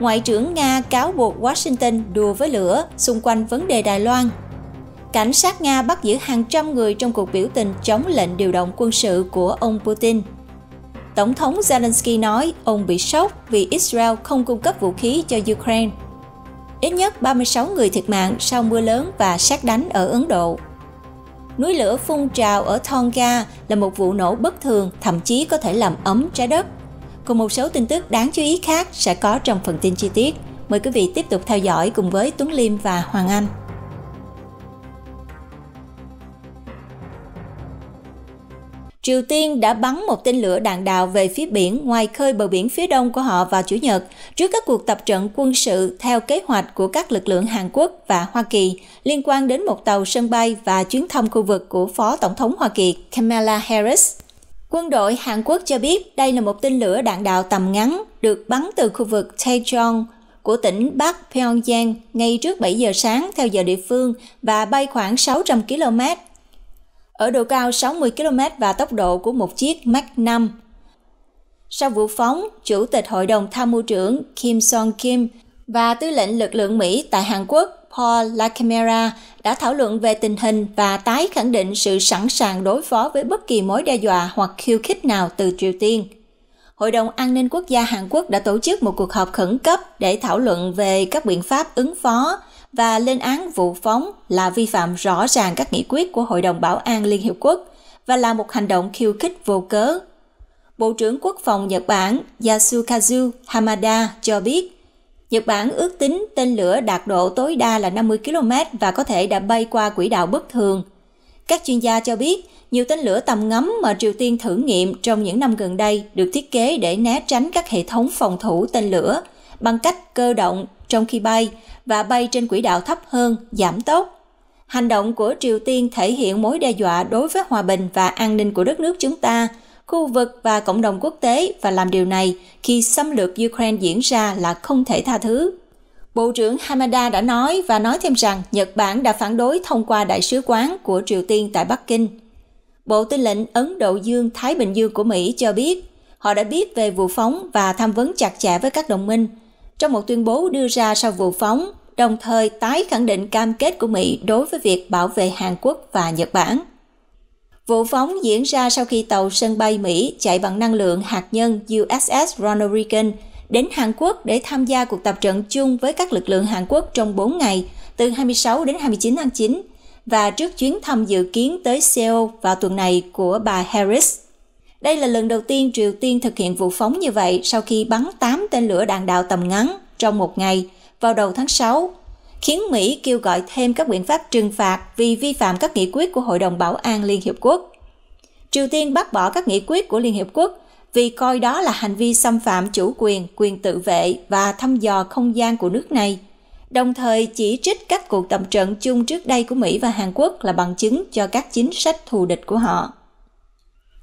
S2: Ngoại trưởng Nga cáo buộc Washington đùa với lửa xung quanh vấn đề Đài Loan. Cảnh sát Nga bắt giữ hàng trăm người trong cuộc biểu tình chống lệnh điều động quân sự của ông Putin. Tổng thống Zelensky nói ông bị sốc vì Israel không cung cấp vũ khí cho Ukraine. Ít nhất 36 người thiệt mạng sau mưa lớn và sát đánh ở Ấn Độ. Núi lửa phun trào ở Tonga là một vụ nổ bất thường, thậm chí có thể làm ấm trái đất. Cùng một số tin tức đáng chú ý khác sẽ có trong phần tin chi tiết. Mời quý vị tiếp tục theo dõi cùng với Tuấn Liêm và Hoàng Anh. Triều Tiên đã bắn một tên lửa đạn đạo về phía biển ngoài khơi bờ biển phía đông của họ vào Chủ nhật trước các cuộc tập trận quân sự theo kế hoạch của các lực lượng Hàn Quốc và Hoa Kỳ liên quan đến một tàu sân bay và chuyến thăm khu vực của Phó Tổng thống Hoa Kỳ Kamala Harris. Quân đội Hàn Quốc cho biết đây là một tên lửa đạn đạo tầm ngắn được bắn từ khu vực Taejong của tỉnh Bắc Pyongyang ngay trước 7 giờ sáng theo giờ địa phương và bay khoảng 600 km ở độ cao 60 km và tốc độ của một chiếc Mach 5. Sau vụ phóng, Chủ tịch Hội đồng Tham mưu trưởng Kim Song Kim và Tư lệnh lực lượng Mỹ tại Hàn Quốc Paul LaCamera đã thảo luận về tình hình và tái khẳng định sự sẵn sàng đối phó với bất kỳ mối đe dọa hoặc khiêu khích nào từ Triều Tiên. Hội đồng An ninh Quốc gia Hàn Quốc đã tổ chức một cuộc họp khẩn cấp để thảo luận về các biện pháp ứng phó và lên án vụ phóng là vi phạm rõ ràng các nghị quyết của Hội đồng Bảo an Liên Hiệp Quốc và là một hành động khiêu khích vô cớ. Bộ trưởng Quốc phòng Nhật Bản Yasukazu Hamada cho biết, Nhật Bản ước tính tên lửa đạt độ tối đa là 50 km và có thể đã bay qua quỹ đạo bất thường. Các chuyên gia cho biết, nhiều tên lửa tầm ngắm mà Triều Tiên thử nghiệm trong những năm gần đây được thiết kế để né tránh các hệ thống phòng thủ tên lửa bằng cách cơ động trong khi bay và bay trên quỹ đạo thấp hơn, giảm tốc. Hành động của Triều Tiên thể hiện mối đe dọa đối với hòa bình và an ninh của đất nước chúng ta, khu vực và cộng đồng quốc tế và làm điều này khi xâm lược Ukraine diễn ra là không thể tha thứ. Bộ trưởng Hamada đã nói và nói thêm rằng Nhật Bản đã phản đối thông qua đại sứ quán của Triều Tiên tại Bắc Kinh. Bộ Tư lệnh Ấn Độ Dương Thái Bình Dương của Mỹ cho biết họ đã biết về vụ phóng và tham vấn chặt chẽ với các đồng minh, trong một tuyên bố đưa ra sau vụ phóng, đồng thời tái khẳng định cam kết của Mỹ đối với việc bảo vệ Hàn Quốc và Nhật Bản. Vụ phóng diễn ra sau khi tàu sân bay Mỹ chạy bằng năng lượng hạt nhân USS Ronald Reagan đến Hàn Quốc để tham gia cuộc tập trận chung với các lực lượng Hàn Quốc trong 4 ngày, từ 26 đến 29 tháng 9, và trước chuyến thăm dự kiến tới Seoul vào tuần này của bà Harris. Đây là lần đầu tiên Triều Tiên thực hiện vụ phóng như vậy sau khi bắn 8 tên lửa đạn đạo tầm ngắn trong một ngày vào đầu tháng 6, khiến Mỹ kêu gọi thêm các biện pháp trừng phạt vì vi phạm các nghị quyết của Hội đồng Bảo an Liên Hiệp Quốc. Triều Tiên bác bỏ các nghị quyết của Liên Hiệp Quốc vì coi đó là hành vi xâm phạm chủ quyền, quyền tự vệ và thăm dò không gian của nước này, đồng thời chỉ trích các cuộc tập trận chung trước đây của Mỹ và Hàn Quốc là bằng chứng cho các chính sách thù địch của họ.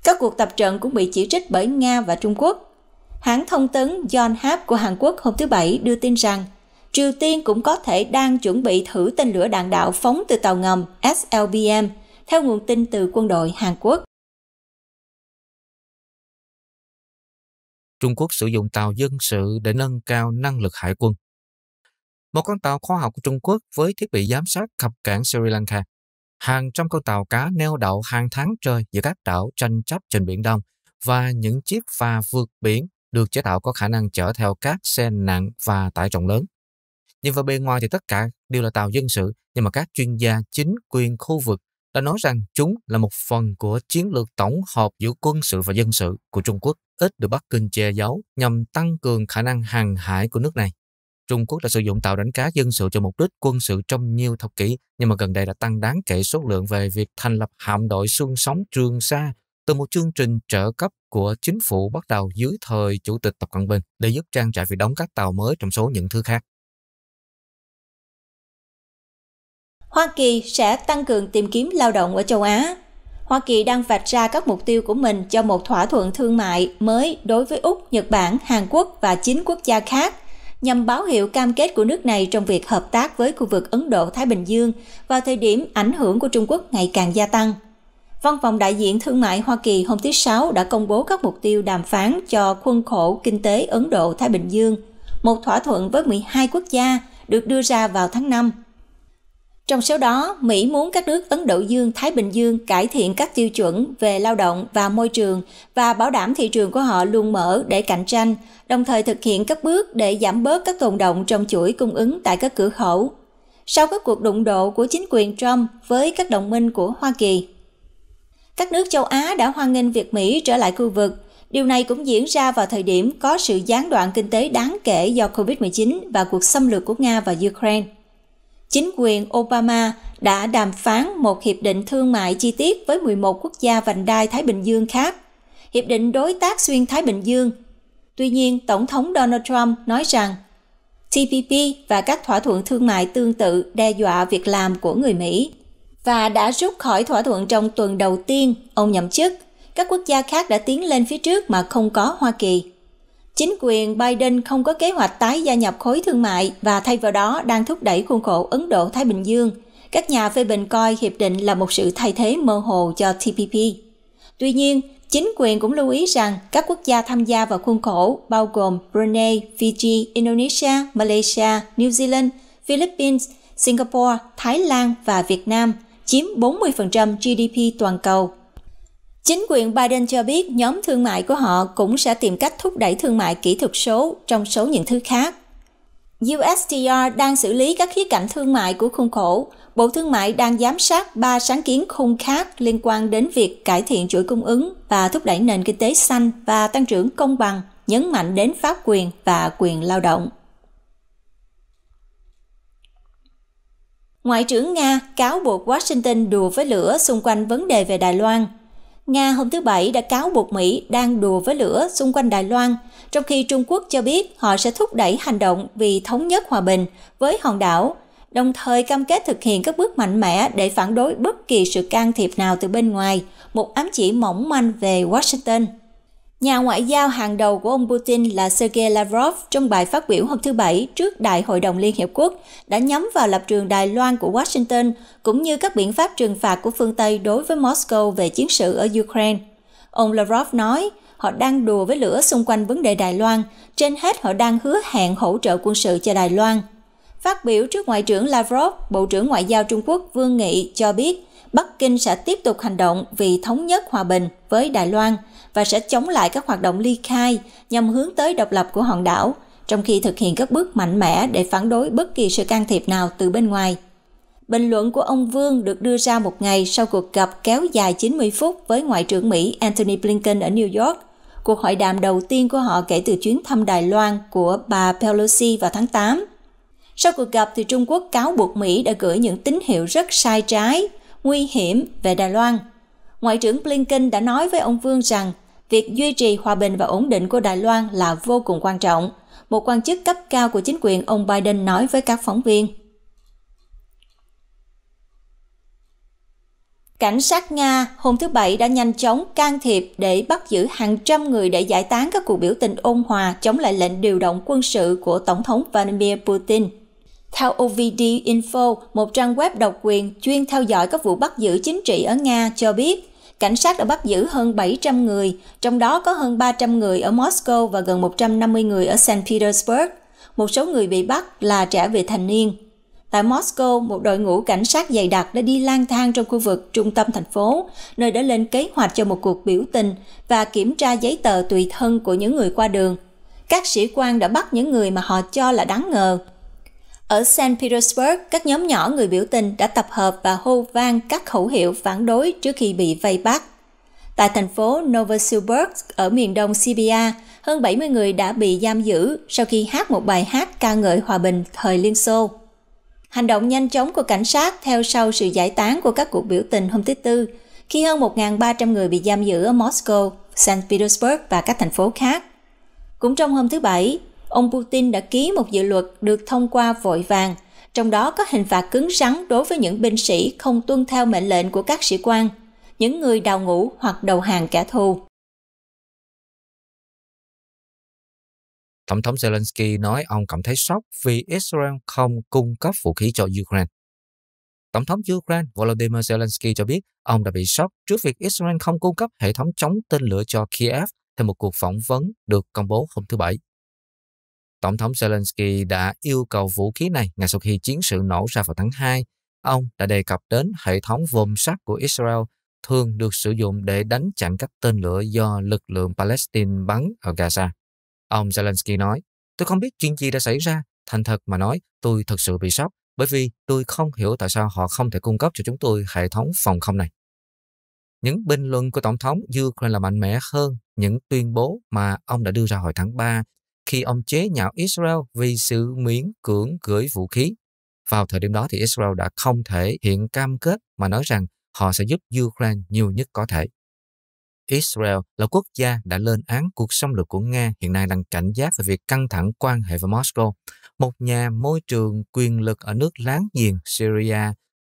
S2: Các cuộc tập trận cũng bị chỉ trích bởi Nga và Trung Quốc. Hãng thông tấn John Hap của Hàn Quốc hôm thứ Bảy đưa tin rằng Triều Tiên cũng có thể đang chuẩn bị thử tên lửa đạn đạo phóng từ tàu ngầm SLBM, theo nguồn tin từ quân đội Hàn Quốc.
S1: Trung Quốc sử dụng tàu dân sự để nâng cao năng lực hải quân. Một con tàu khoa học của Trung Quốc với thiết bị giám sát cập cảng Sri Lanka hàng trăm con tàu cá neo đậu hàng tháng trời giữa các đảo tranh chấp trên Biển Đông và những chiếc phà vượt biển được chế tạo có khả năng chở theo các xe nặng và tải trọng lớn. Nhìn vào bề ngoài thì tất cả đều là tàu dân sự, nhưng mà các chuyên gia chính quyền khu vực đã nói rằng chúng là một phần của chiến lược tổng hợp giữa quân sự và dân sự của Trung Quốc, ít được Bắc Kinh che giấu nhằm tăng cường khả năng hàng hải của nước này. Trung Quốc đã sử dụng tàu đánh cá dân sự cho mục đích quân sự trong nhiều thập kỷ, nhưng mà gần đây đã tăng đáng kể số lượng về việc thành lập hạm đội xương sóng Trường Sa từ một chương trình trợ cấp của chính phủ bắt đầu dưới thời Chủ tịch Tập Cận Bình để giúp trang trải việc đóng các tàu mới trong số những thứ khác.
S2: Hoa Kỳ sẽ tăng cường tìm kiếm lao động ở châu Á. Hoa Kỳ đang vạch ra các mục tiêu của mình cho một thỏa thuận thương mại mới đối với Úc, Nhật Bản, Hàn Quốc và chín quốc gia khác nhằm báo hiệu cam kết của nước này trong việc hợp tác với khu vực Ấn Độ-Thái Bình Dương vào thời điểm ảnh hưởng của Trung Quốc ngày càng gia tăng. Văn phòng đại diện thương mại Hoa Kỳ hôm thứ Sáu đã công bố các mục tiêu đàm phán cho khuôn khổ kinh tế Ấn Độ-Thái Bình Dương, một thỏa thuận với 12 quốc gia được đưa ra vào tháng 5. Trong số đó, Mỹ muốn các nước Ấn Độ Dương, Thái Bình Dương cải thiện các tiêu chuẩn về lao động và môi trường và bảo đảm thị trường của họ luôn mở để cạnh tranh, đồng thời thực hiện các bước để giảm bớt các tồn động trong chuỗi cung ứng tại các cửa khẩu. Sau các cuộc đụng độ của chính quyền Trump với các đồng minh của Hoa Kỳ, các nước châu Á đã hoan nghênh việc Mỹ trở lại khu vực. Điều này cũng diễn ra vào thời điểm có sự gián đoạn kinh tế đáng kể do COVID-19 và cuộc xâm lược của Nga và Ukraine chính quyền Obama đã đàm phán một hiệp định thương mại chi tiết với 11 quốc gia vành đai Thái Bình Dương khác, hiệp định đối tác xuyên Thái Bình Dương. Tuy nhiên, Tổng thống Donald Trump nói rằng TPP và các thỏa thuận thương mại tương tự đe dọa việc làm của người Mỹ và đã rút khỏi thỏa thuận trong tuần đầu tiên ông nhậm chức. Các quốc gia khác đã tiến lên phía trước mà không có Hoa Kỳ. Chính quyền Biden không có kế hoạch tái gia nhập khối thương mại và thay vào đó đang thúc đẩy khuôn khổ Ấn Độ-Thái Bình Dương. Các nhà phê bình coi hiệp định là một sự thay thế mơ hồ cho TPP. Tuy nhiên, chính quyền cũng lưu ý rằng các quốc gia tham gia vào khuôn khổ bao gồm Brunei, Fiji, Indonesia, Malaysia, New Zealand, Philippines, Singapore, Thái Lan và Việt Nam chiếm 40% GDP toàn cầu Chính quyền Biden cho biết nhóm thương mại của họ cũng sẽ tìm cách thúc đẩy thương mại kỹ thuật số trong số những thứ khác. USTR đang xử lý các khía cạnh thương mại của khuôn khổ. Bộ Thương mại đang giám sát ba sáng kiến khung khác liên quan đến việc cải thiện chuỗi cung ứng và thúc đẩy nền kinh tế xanh và tăng trưởng công bằng, nhấn mạnh đến pháp quyền và quyền lao động. Ngoại trưởng Nga cáo buộc Washington đùa với lửa xung quanh vấn đề về Đài Loan – Nga hôm thứ Bảy đã cáo buộc Mỹ đang đùa với lửa xung quanh Đài Loan, trong khi Trung Quốc cho biết họ sẽ thúc đẩy hành động vì thống nhất hòa bình với hòn đảo, đồng thời cam kết thực hiện các bước mạnh mẽ để phản đối bất kỳ sự can thiệp nào từ bên ngoài, một ám chỉ mỏng manh về Washington. Nhà ngoại giao hàng đầu của ông Putin là Sergei Lavrov trong bài phát biểu hôm thứ Bảy trước Đại hội đồng Liên Hiệp Quốc đã nhắm vào lập trường Đài Loan của Washington cũng như các biện pháp trừng phạt của phương Tây đối với Moscow về chiến sự ở Ukraine. Ông Lavrov nói, họ đang đùa với lửa xung quanh vấn đề Đài Loan, trên hết họ đang hứa hẹn hỗ trợ quân sự cho Đài Loan. Phát biểu trước Ngoại trưởng Lavrov, Bộ trưởng Ngoại giao Trung Quốc Vương Nghị cho biết, Bắc Kinh sẽ tiếp tục hành động vì thống nhất hòa bình với Đài Loan và sẽ chống lại các hoạt động ly khai nhằm hướng tới độc lập của hòn đảo, trong khi thực hiện các bước mạnh mẽ để phản đối bất kỳ sự can thiệp nào từ bên ngoài. Bình luận của ông Vương được đưa ra một ngày sau cuộc gặp kéo dài 90 phút với Ngoại trưởng Mỹ Antony Blinken ở New York, cuộc hội đàm đầu tiên của họ kể từ chuyến thăm Đài Loan của bà Pelosi vào tháng 8. Sau cuộc gặp thì Trung Quốc cáo buộc Mỹ đã gửi những tín hiệu rất sai trái nguy hiểm về Đài Loan. Ngoại trưởng Blinken đã nói với ông Vương rằng việc duy trì hòa bình và ổn định của Đài Loan là vô cùng quan trọng, một quan chức cấp cao của chính quyền ông Biden nói với các phóng viên. Cảnh sát Nga hôm thứ Bảy đã nhanh chóng can thiệp để bắt giữ hàng trăm người để giải tán các cuộc biểu tình ôn hòa chống lại lệnh điều động quân sự của Tổng thống Vladimir Putin – theo OVD Info, một trang web độc quyền chuyên theo dõi các vụ bắt giữ chính trị ở Nga cho biết, cảnh sát đã bắt giữ hơn 700 người, trong đó có hơn 300 người ở Moscow và gần 150 người ở St. Petersburg. Một số người bị bắt là trẻ vị thành niên. Tại Moscow, một đội ngũ cảnh sát dày đặc đã đi lang thang trong khu vực trung tâm thành phố, nơi đã lên kế hoạch cho một cuộc biểu tình và kiểm tra giấy tờ tùy thân của những người qua đường. Các sĩ quan đã bắt những người mà họ cho là đáng ngờ, ở Saint Petersburg, các nhóm nhỏ người biểu tình đã tập hợp và hô vang các khẩu hiệu phản đối trước khi bị vây bắt. Tại thành phố Novosibirsk ở miền đông Siberia, hơn 70 người đã bị giam giữ sau khi hát một bài hát ca ngợi hòa bình thời Liên Xô. Hành động nhanh chóng của cảnh sát theo sau sự giải tán của các cuộc biểu tình hôm thứ Tư, khi hơn 1.300 người bị giam giữ ở Moscow, Saint Petersburg và các thành phố khác. Cũng trong hôm thứ Bảy, ông Putin đã ký một dự luật được thông qua vội vàng, trong đó có hình phạt cứng rắn đối với những binh sĩ không tuân theo mệnh lệnh của các sĩ quan, những người đào ngũ hoặc đầu hàng kẻ thù.
S1: Tổng thống Zelensky nói ông cảm thấy sốc vì Israel không cung cấp vũ khí cho Ukraine. Tổng thống Ukraine Volodymyr Zelensky cho biết ông đã bị sốc trước việc Israel không cung cấp hệ thống chống tên lửa cho Kiev theo một cuộc phỏng vấn được công bố hôm thứ Bảy. Tổng thống Zelensky đã yêu cầu vũ khí này ngay sau khi chiến sự nổ ra vào tháng 2. Ông đã đề cập đến hệ thống vòm sắt của Israel thường được sử dụng để đánh chặn các tên lửa do lực lượng Palestine bắn ở Gaza. Ông Zelensky nói, tôi không biết chuyện gì đã xảy ra. Thành thật mà nói, tôi thật sự bị sốc bởi vì tôi không hiểu tại sao họ không thể cung cấp cho chúng tôi hệ thống phòng không này. Những bình luận của Tổng thống Ukraine là mạnh mẽ hơn những tuyên bố mà ông đã đưa ra hồi tháng 3 khi ông chế nhạo Israel vì sự miễn cưỡng gửi vũ khí. Vào thời điểm đó thì Israel đã không thể hiện cam kết mà nói rằng họ sẽ giúp Ukraine nhiều nhất có thể. Israel là quốc gia đã lên án cuộc xâm lược của Nga hiện nay đang cảnh giác về việc căng thẳng quan hệ với Moscow, một nhà môi trường quyền lực ở nước láng giềng Syria,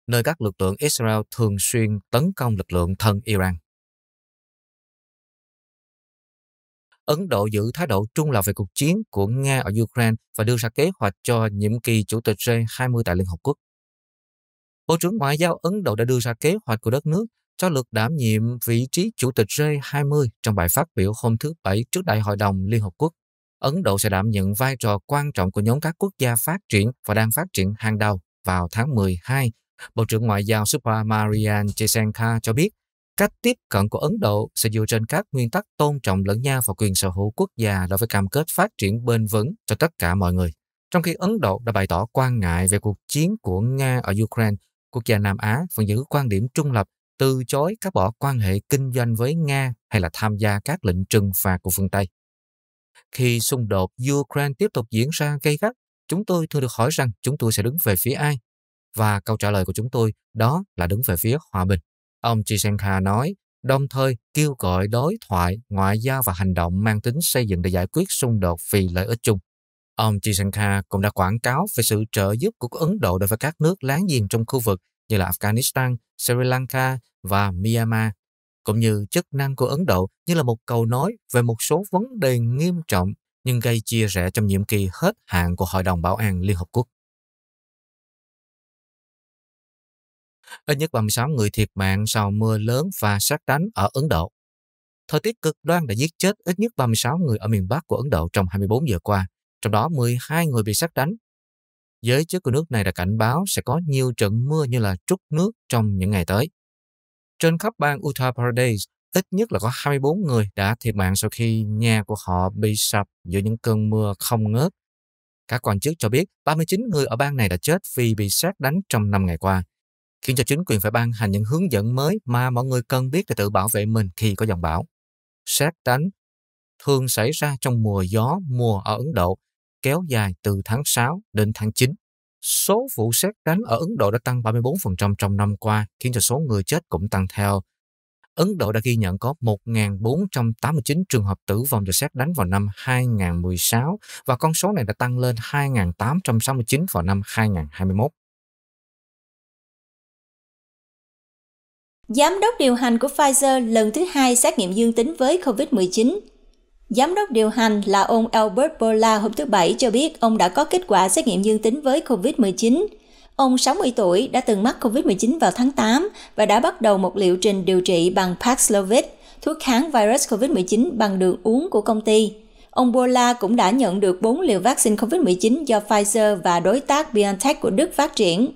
S1: nơi các lực lượng Israel thường xuyên tấn công lực lượng thân Iran. Ấn Độ giữ thái độ trung lập về cuộc chiến của Nga ở Ukraine và đưa ra kế hoạch cho nhiệm kỳ Chủ tịch G20 tại Liên Hợp Quốc. Bộ trưởng Ngoại giao Ấn Độ đã đưa ra kế hoạch của đất nước cho lượt đảm nhiệm vị trí Chủ tịch G20 trong bài phát biểu hôm thứ Bảy trước Đại hội đồng Liên Hợp Quốc. Ấn Độ sẽ đảm nhận vai trò quan trọng của nhóm các quốc gia phát triển và đang phát triển hàng đầu vào tháng 12. Bộ trưởng Ngoại giao Subramanian Jaishankar cho biết Cách tiếp cận của Ấn Độ sẽ dựa trên các nguyên tắc tôn trọng lẫn nhau và quyền sở hữu quốc gia đối với cam kết phát triển bền vững cho tất cả mọi người. Trong khi Ấn Độ đã bày tỏ quan ngại về cuộc chiến của Nga ở Ukraine, quốc gia Nam Á vẫn giữ quan điểm trung lập, từ chối cắt bỏ quan hệ kinh doanh với Nga hay là tham gia các lệnh trừng phạt của phương Tây. Khi xung đột Ukraine tiếp tục diễn ra gây gắt, chúng tôi thường được hỏi rằng chúng tôi sẽ đứng về phía ai? Và câu trả lời của chúng tôi đó là đứng về phía hòa bình. Ông Chisenkha nói, đồng thời kêu gọi đối thoại, ngoại giao và hành động mang tính xây dựng để giải quyết xung đột vì lợi ích chung. Ông Chisenkha cũng đã quảng cáo về sự trợ giúp của Ấn Độ đối với các nước láng giềng trong khu vực như là Afghanistan, Sri Lanka và Myanmar, cũng như chức năng của Ấn Độ như là một cầu nói về một số vấn đề nghiêm trọng nhưng gây chia rẽ trong nhiệm kỳ hết hạn của Hội đồng Bảo an Liên Hợp Quốc. Ít nhất 36 người thiệt mạng sau mưa lớn và sát đánh ở Ấn Độ. Thời tiết cực đoan đã giết chết ít nhất 36 người ở miền Bắc của Ấn Độ trong 24 giờ qua, trong đó 12 người bị sát đánh. Giới chức của nước này đã cảnh báo sẽ có nhiều trận mưa như là trút nước trong những ngày tới. Trên khắp bang Uttar Pradesh, ít nhất là có 24 người đã thiệt mạng sau khi nhà của họ bị sập giữa những cơn mưa không ngớt. Các quan chức cho biết 39 người ở bang này đã chết vì bị sát đánh trong 5 ngày qua, khiến cho chính quyền phải ban hành những hướng dẫn mới mà mọi người cần biết để tự bảo vệ mình khi có dòng bão. Sát đánh thường xảy ra trong mùa gió mùa ở Ấn Độ, kéo dài từ tháng 6 đến tháng 9. Số vụ xét đánh ở Ấn Độ đã tăng 34% trong năm qua, khiến cho số người chết cũng tăng theo. Ấn Độ đã ghi nhận có 1.489 trường hợp tử vong do xét đánh vào năm 2016 và con số này đã tăng lên 2.869 vào năm 2021.
S3: Giám
S2: đốc điều hành của Pfizer lần thứ hai xét nghiệm dương tính với COVID-19. Giám đốc điều hành là ông Albert Bola hôm thứ Bảy cho biết ông đã có kết quả xét nghiệm dương tính với COVID-19. Ông 60 tuổi đã từng mắc COVID-19 vào tháng 8 và đã bắt đầu một liệu trình điều trị bằng Paxlovid, thuốc kháng virus COVID-19 bằng đường uống của công ty. Ông Bola cũng đã nhận được 4 liều vaccine COVID-19 do Pfizer và đối tác BioNTech của Đức phát triển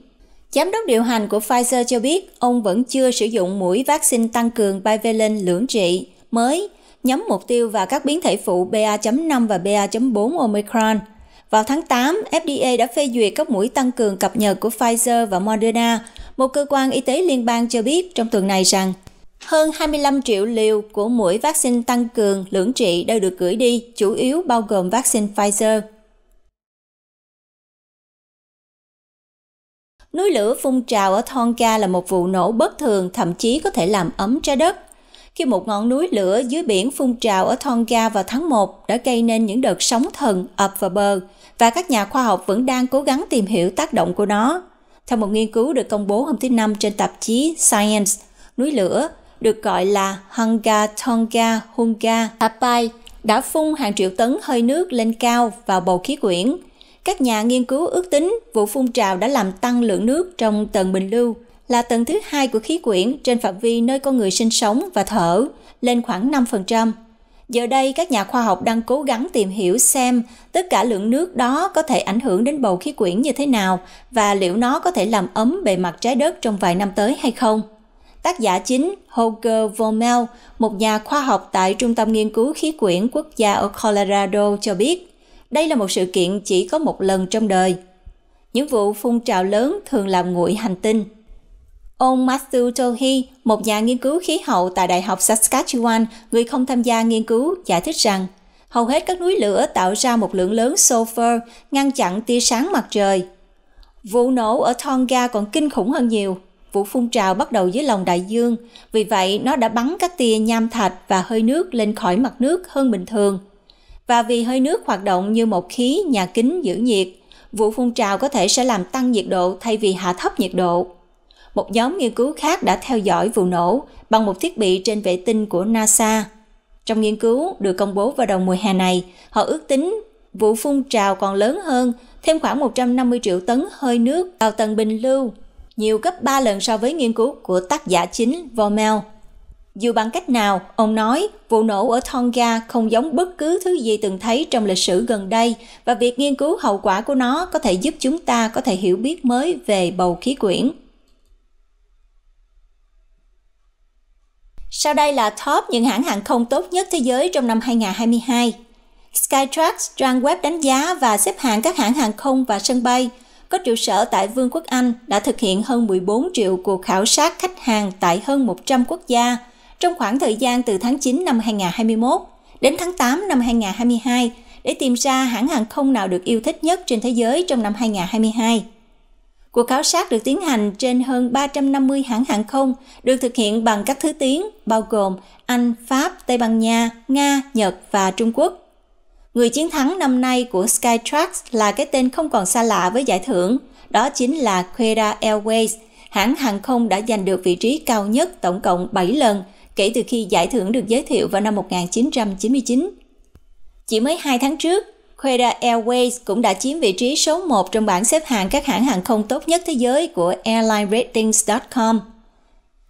S2: Giám đốc điều hành của Pfizer cho biết ông vẫn chưa sử dụng mũi vaccine tăng cường bivalent lưỡng trị mới nhắm mục tiêu vào các biến thể phụ BA.5 và BA.4 Omicron. Vào tháng 8, FDA đã phê duyệt các mũi tăng cường cập nhật của Pfizer và Moderna, một cơ quan y tế liên bang cho biết trong tuần này rằng hơn 25 triệu liều của mũi vaccine tăng cường lưỡng trị đã được gửi đi, chủ yếu bao gồm vaccine Pfizer. núi lửa phun trào ở Tonga là một vụ nổ bất thường thậm chí có thể làm ấm trái đất. Khi một ngọn núi lửa dưới biển phun trào ở Tonga vào tháng 1 đã gây nên những đợt sóng thần ập vào bờ và các nhà khoa học vẫn đang cố gắng tìm hiểu tác động của nó. Theo một nghiên cứu được công bố hôm thứ Năm trên tạp chí Science, núi lửa được gọi là Hunga Tonga Hunga Apai đã phun hàng triệu tấn hơi nước lên cao vào bầu khí quyển, các nhà nghiên cứu ước tính vụ phun trào đã làm tăng lượng nước trong tầng bình lưu, là tầng thứ hai của khí quyển trên phạm vi nơi con người sinh sống và thở, lên khoảng 5%. Giờ đây, các nhà khoa học đang cố gắng tìm hiểu xem tất cả lượng nước đó có thể ảnh hưởng đến bầu khí quyển như thế nào và liệu nó có thể làm ấm bề mặt trái đất trong vài năm tới hay không. Tác giả chính Holger Vommel, một nhà khoa học tại Trung tâm Nghiên cứu Khí quyển Quốc gia ở Colorado cho biết, đây là một sự kiện chỉ có một lần trong đời. Những vụ phun trào lớn thường làm nguội hành tinh. Ông Matthew Tohi, một nhà nghiên cứu khí hậu tại Đại học Saskatchewan, người không tham gia nghiên cứu, giải thích rằng hầu hết các núi lửa tạo ra một lượng lớn sulfur ngăn chặn tia sáng mặt trời. Vụ nổ ở Tonga còn kinh khủng hơn nhiều. Vụ phun trào bắt đầu dưới lòng đại dương, vì vậy nó đã bắn các tia nham thạch và hơi nước lên khỏi mặt nước hơn bình thường – và vì hơi nước hoạt động như một khí nhà kính giữ nhiệt, vụ phun trào có thể sẽ làm tăng nhiệt độ thay vì hạ thấp nhiệt độ. Một nhóm nghiên cứu khác đã theo dõi vụ nổ bằng một thiết bị trên vệ tinh của NASA. Trong nghiên cứu được công bố vào đầu mùa hè này, họ ước tính vụ phun trào còn lớn hơn, thêm khoảng 150 triệu tấn hơi nước vào tầng bình lưu, nhiều gấp 3 lần so với nghiên cứu của tác giả chính Vomel. Dù bằng cách nào, ông nói, vụ nổ ở Tonga không giống bất cứ thứ gì từng thấy trong lịch sử gần đây và việc nghiên cứu hậu quả của nó có thể giúp chúng ta có thể hiểu biết mới về bầu khí quyển. Sau đây là top những hãng hàng không tốt nhất thế giới trong năm 2022. Skytrax trang web đánh giá và xếp hạng các hãng hàng không và sân bay có trụ sở tại Vương quốc Anh đã thực hiện hơn 14 triệu cuộc khảo sát khách hàng tại hơn 100 quốc gia trong khoảng thời gian từ tháng 9 năm 2021 đến tháng 8 năm 2022 để tìm ra hãng hàng không nào được yêu thích nhất trên thế giới trong năm 2022. Cuộc khảo sát được tiến hành trên hơn 350 hãng hàng không được thực hiện bằng các thứ tiếng bao gồm Anh, Pháp, Tây Ban Nha, Nga, Nhật và Trung Quốc. Người chiến thắng năm nay của Skytrax là cái tên không còn xa lạ với giải thưởng, đó chính là Quetta Airways, hãng hàng không đã giành được vị trí cao nhất tổng cộng 7 lần kể từ khi giải thưởng được giới thiệu vào năm 1999. Chỉ mới 2 tháng trước, Qatar Airways cũng đã chiếm vị trí số 1 trong bảng xếp hạng các hãng hàng không tốt nhất thế giới của airlineratings.com.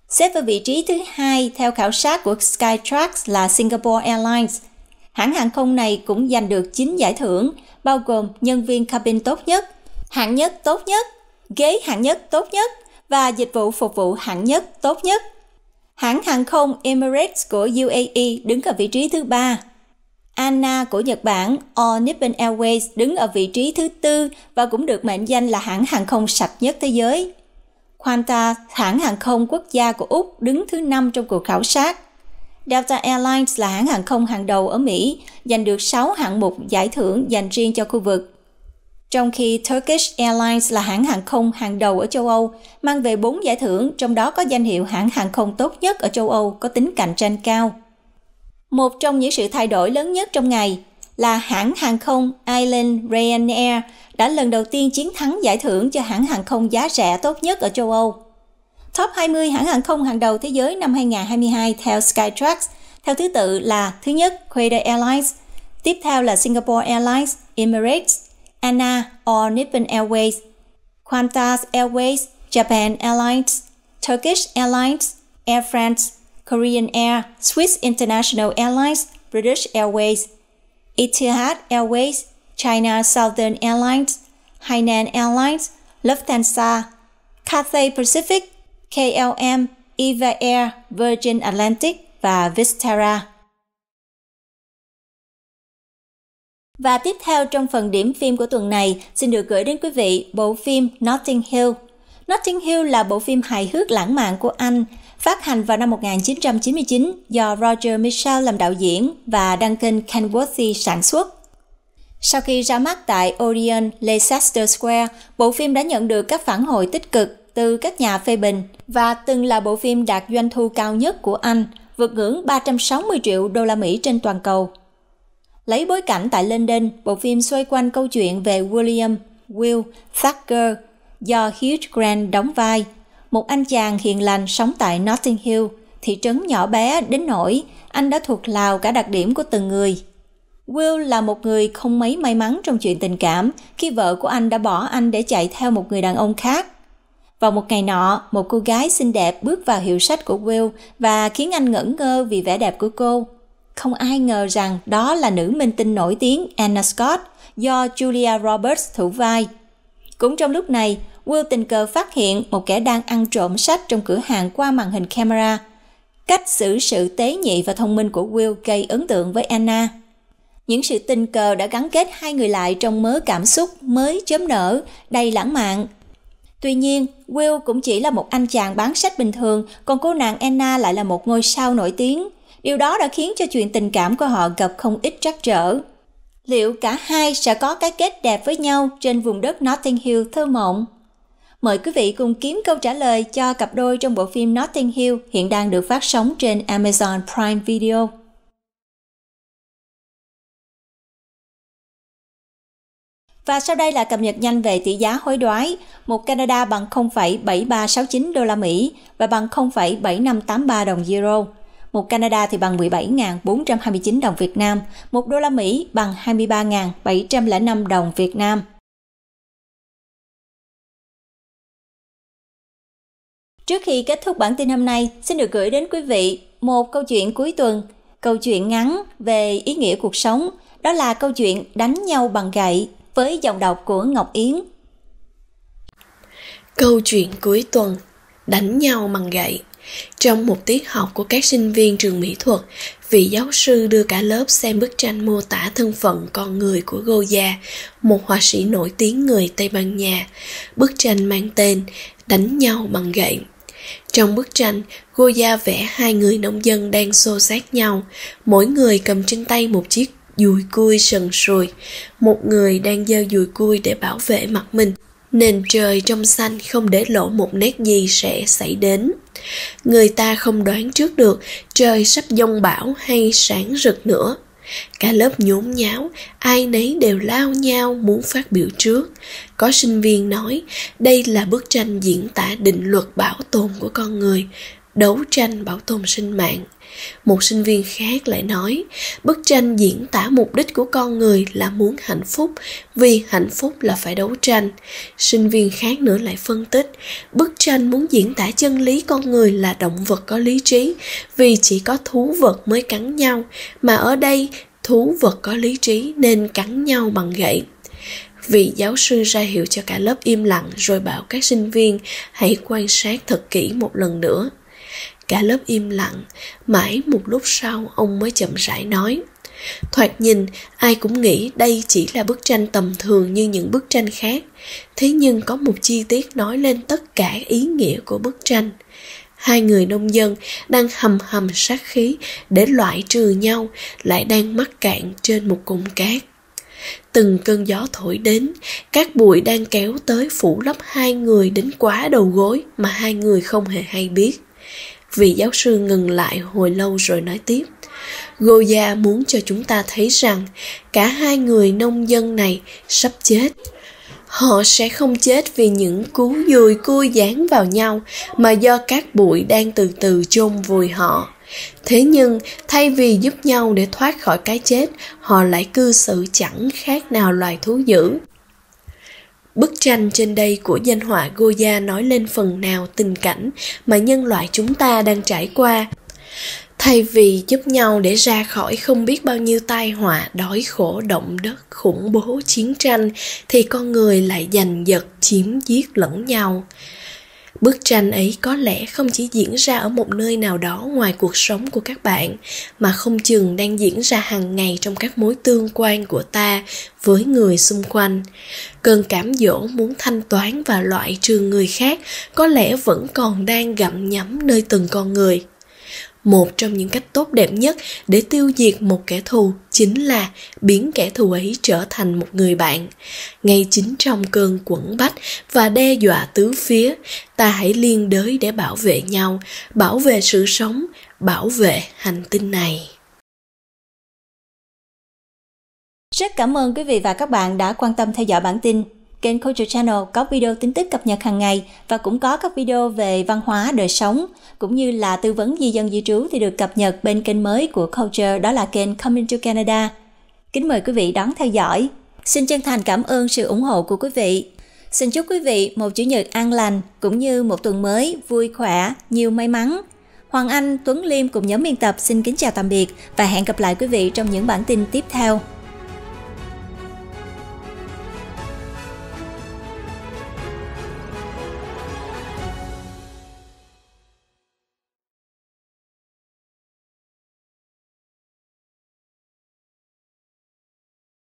S2: Xếp vào vị trí thứ hai theo khảo sát của Skytrax là Singapore Airlines. Hãng hàng không này cũng giành được 9 giải thưởng, bao gồm nhân viên cabin tốt nhất, hạng nhất tốt nhất, ghế hạng nhất tốt nhất và dịch vụ phục vụ hạng nhất tốt nhất – Hãng hàng không Emirates của UAE đứng ở vị trí thứ ba. Anna của Nhật Bản, All Nippon Airways đứng ở vị trí thứ tư và cũng được mệnh danh là hãng hàng không sạch nhất thế giới. Qantas, hãng hàng không quốc gia của Úc, đứng thứ năm trong cuộc khảo sát. Delta Airlines là hãng hàng không hàng đầu ở Mỹ, giành được 6 hạng mục giải thưởng dành riêng cho khu vực trong khi Turkish Airlines là hãng hàng không hàng đầu ở châu Âu, mang về 4 giải thưởng, trong đó có danh hiệu hãng hàng không tốt nhất ở châu Âu có tính cạnh tranh cao. Một trong những sự thay đổi lớn nhất trong ngày là hãng hàng không Ireland Ryanair đã lần đầu tiên chiến thắng giải thưởng cho hãng hàng không giá rẻ tốt nhất ở châu Âu. Top 20 hãng hàng không hàng đầu thế giới năm 2022 theo Skytrax, theo thứ tự là thứ nhất Qatar Airlines, tiếp theo là Singapore Airlines, Emirates, ANA or Nippon Airways, Qantas Airways, Japan Airlines, Turkish Airlines, Air France, Korean Air, Swiss International Airlines, British Airways, Etihad Airways, China Southern Airlines, Hainan Airlines, Lufthansa, Cathay Pacific, KLM, Eva Air, Virgin Atlantic và Vistara. Và tiếp theo trong phần điểm phim của tuần này, xin được gửi đến quý vị bộ phim Notting Hill. Notting Hill là bộ phim hài hước lãng mạn của Anh, phát hành vào năm 1999 do Roger Michell làm đạo diễn và Duncan Kenworthy sản xuất. Sau khi ra mắt tại Odeon Leicester Square, bộ phim đã nhận được các phản hồi tích cực từ các nhà phê bình và từng là bộ phim đạt doanh thu cao nhất của Anh, vượt ngưỡng 360 triệu đô la Mỹ trên toàn cầu. Lấy bối cảnh tại London, bộ phim xoay quanh câu chuyện về William Will Thacker do Hugh Grant đóng vai, một anh chàng hiền lành sống tại Notting Hill, thị trấn nhỏ bé đến nỗi anh đã thuộc lào cả đặc điểm của từng người. Will là một người không mấy may mắn trong chuyện tình cảm khi vợ của anh đã bỏ anh để chạy theo một người đàn ông khác. Vào một ngày nọ, một cô gái xinh đẹp bước vào hiệu sách của Will và khiến anh ngẩn ngơ vì vẻ đẹp của cô. Không ai ngờ rằng đó là nữ minh tinh nổi tiếng Anna Scott do Julia Roberts thủ vai. Cũng trong lúc này, Will tình cờ phát hiện một kẻ đang ăn trộm sách trong cửa hàng qua màn hình camera. Cách xử sự tế nhị và thông minh của Will gây ấn tượng với Anna. Những sự tình cờ đã gắn kết hai người lại trong mớ cảm xúc mới chớm nở, đầy lãng mạn. Tuy nhiên, Will cũng chỉ là một anh chàng bán sách bình thường, còn cô nàng Anna lại là một ngôi sao nổi tiếng. Điều đó đã khiến cho chuyện tình cảm của họ gặp không ít trắc trở. Liệu cả hai sẽ có cái kết đẹp với nhau trên vùng đất Notting Hill thơ mộng? Mời quý vị cùng kiếm câu trả lời cho cặp đôi trong bộ phim Notting Hill hiện đang được phát sóng trên Amazon Prime Video. Và sau đây là cập nhật nhanh về tỷ giá hối đoái. Một Canada bằng 0,7369 đô la Mỹ và bằng 0,7583 đồng euro một Canada thì bằng 17.429 đồng Việt Nam, một đô la Mỹ bằng 23.705 đồng Việt Nam.
S3: Trước khi kết thúc bản tin hôm nay, xin được gửi đến
S2: quý vị một câu chuyện cuối tuần, câu chuyện ngắn về ý nghĩa cuộc sống, đó là câu chuyện đánh nhau bằng gậy với dòng đọc của Ngọc Yến.
S4: Câu chuyện cuối tuần, đánh nhau bằng gậy. Trong một tiết học của các sinh viên trường mỹ thuật, vị giáo sư đưa cả lớp xem bức tranh mô tả thân phận con người của Goya, một họa sĩ nổi tiếng người Tây Ban Nha. Bức tranh mang tên Đánh nhau bằng gậy. Trong bức tranh, Goya vẽ hai người nông dân đang xô xát nhau, mỗi người cầm trên tay một chiếc dùi cui sần sùi, một người đang giơ dùi cui để bảo vệ mặt mình nền trời trong xanh không để lộ một nét gì sẽ xảy đến người ta không đoán trước được trời sắp giông bão hay sáng rực nữa cả lớp nhốn nháo ai nấy đều lao nhau muốn phát biểu trước có sinh viên nói đây là bức tranh diễn tả định luật bảo tồn của con người đấu tranh bảo tồn sinh mạng một sinh viên khác lại nói bức tranh diễn tả mục đích của con người là muốn hạnh phúc vì hạnh phúc là phải đấu tranh sinh viên khác nữa lại phân tích bức tranh muốn diễn tả chân lý con người là động vật có lý trí vì chỉ có thú vật mới cắn nhau mà ở đây thú vật có lý trí nên cắn nhau bằng gậy vị giáo sư ra hiệu cho cả lớp im lặng rồi bảo các sinh viên hãy quan sát thật kỹ một lần nữa cả lớp im lặng mãi một lúc sau ông mới chậm rãi nói thoạt nhìn ai cũng nghĩ đây chỉ là bức tranh tầm thường như những bức tranh khác thế nhưng có một chi tiết nói lên tất cả ý nghĩa của bức tranh hai người nông dân đang hầm hầm sát khí để loại trừ nhau lại đang mắc cạn trên một cụm cát từng cơn gió thổi đến các bụi đang kéo tới phủ lấp hai người đến quá đầu gối mà hai người không hề hay biết vị giáo sư ngừng lại hồi lâu rồi nói tiếp goya muốn cho chúng ta thấy rằng cả hai người nông dân này sắp chết họ sẽ không chết vì những cú dùi cui dán vào nhau mà do các bụi đang từ từ chôn vùi họ thế nhưng thay vì giúp nhau để thoát khỏi cái chết họ lại cư xử chẳng khác nào loài thú dữ Bức tranh trên đây của danh họa Goya nói lên phần nào tình cảnh mà nhân loại chúng ta đang trải qua. Thay vì giúp nhau để ra khỏi không biết bao nhiêu tai họa, đói khổ, động đất, khủng bố, chiến tranh, thì con người lại giành giật, chiếm giết lẫn nhau bức tranh ấy có lẽ không chỉ diễn ra ở một nơi nào đó ngoài cuộc sống của các bạn mà không chừng đang diễn ra hàng ngày trong các mối tương quan của ta với người xung quanh cơn cảm dỗ muốn thanh toán và loại trừ người khác có lẽ vẫn còn đang gặm nhấm nơi từng con người một trong những cách tốt đẹp nhất để tiêu diệt một kẻ thù chính là biến kẻ thù ấy trở thành một người bạn ngay chính trong cơn quẩn bách và đe dọa tứ phía ta hãy liên đới để bảo vệ nhau bảo vệ sự sống bảo vệ hành tinh này
S2: rất cảm ơn quý vị và các bạn đã quan tâm theo dõi bản tin kênh Culture Channel có video tin tức cập nhật hàng ngày và cũng có các video về văn hóa đời sống, cũng như là tư vấn di dân di trú thì được cập nhật bên kênh mới của Culture đó là kênh Coming to Canada. Kính mời quý vị đón theo dõi. Xin chân thành cảm ơn sự ủng hộ của quý vị. Xin chúc quý vị một chủ nhật an lành cũng như một tuần mới vui khỏe, nhiều may mắn. Hoàng Anh, Tuấn Liêm cùng nhóm biên tập xin kính chào tạm biệt và hẹn gặp lại quý vị trong những bản tin tiếp theo.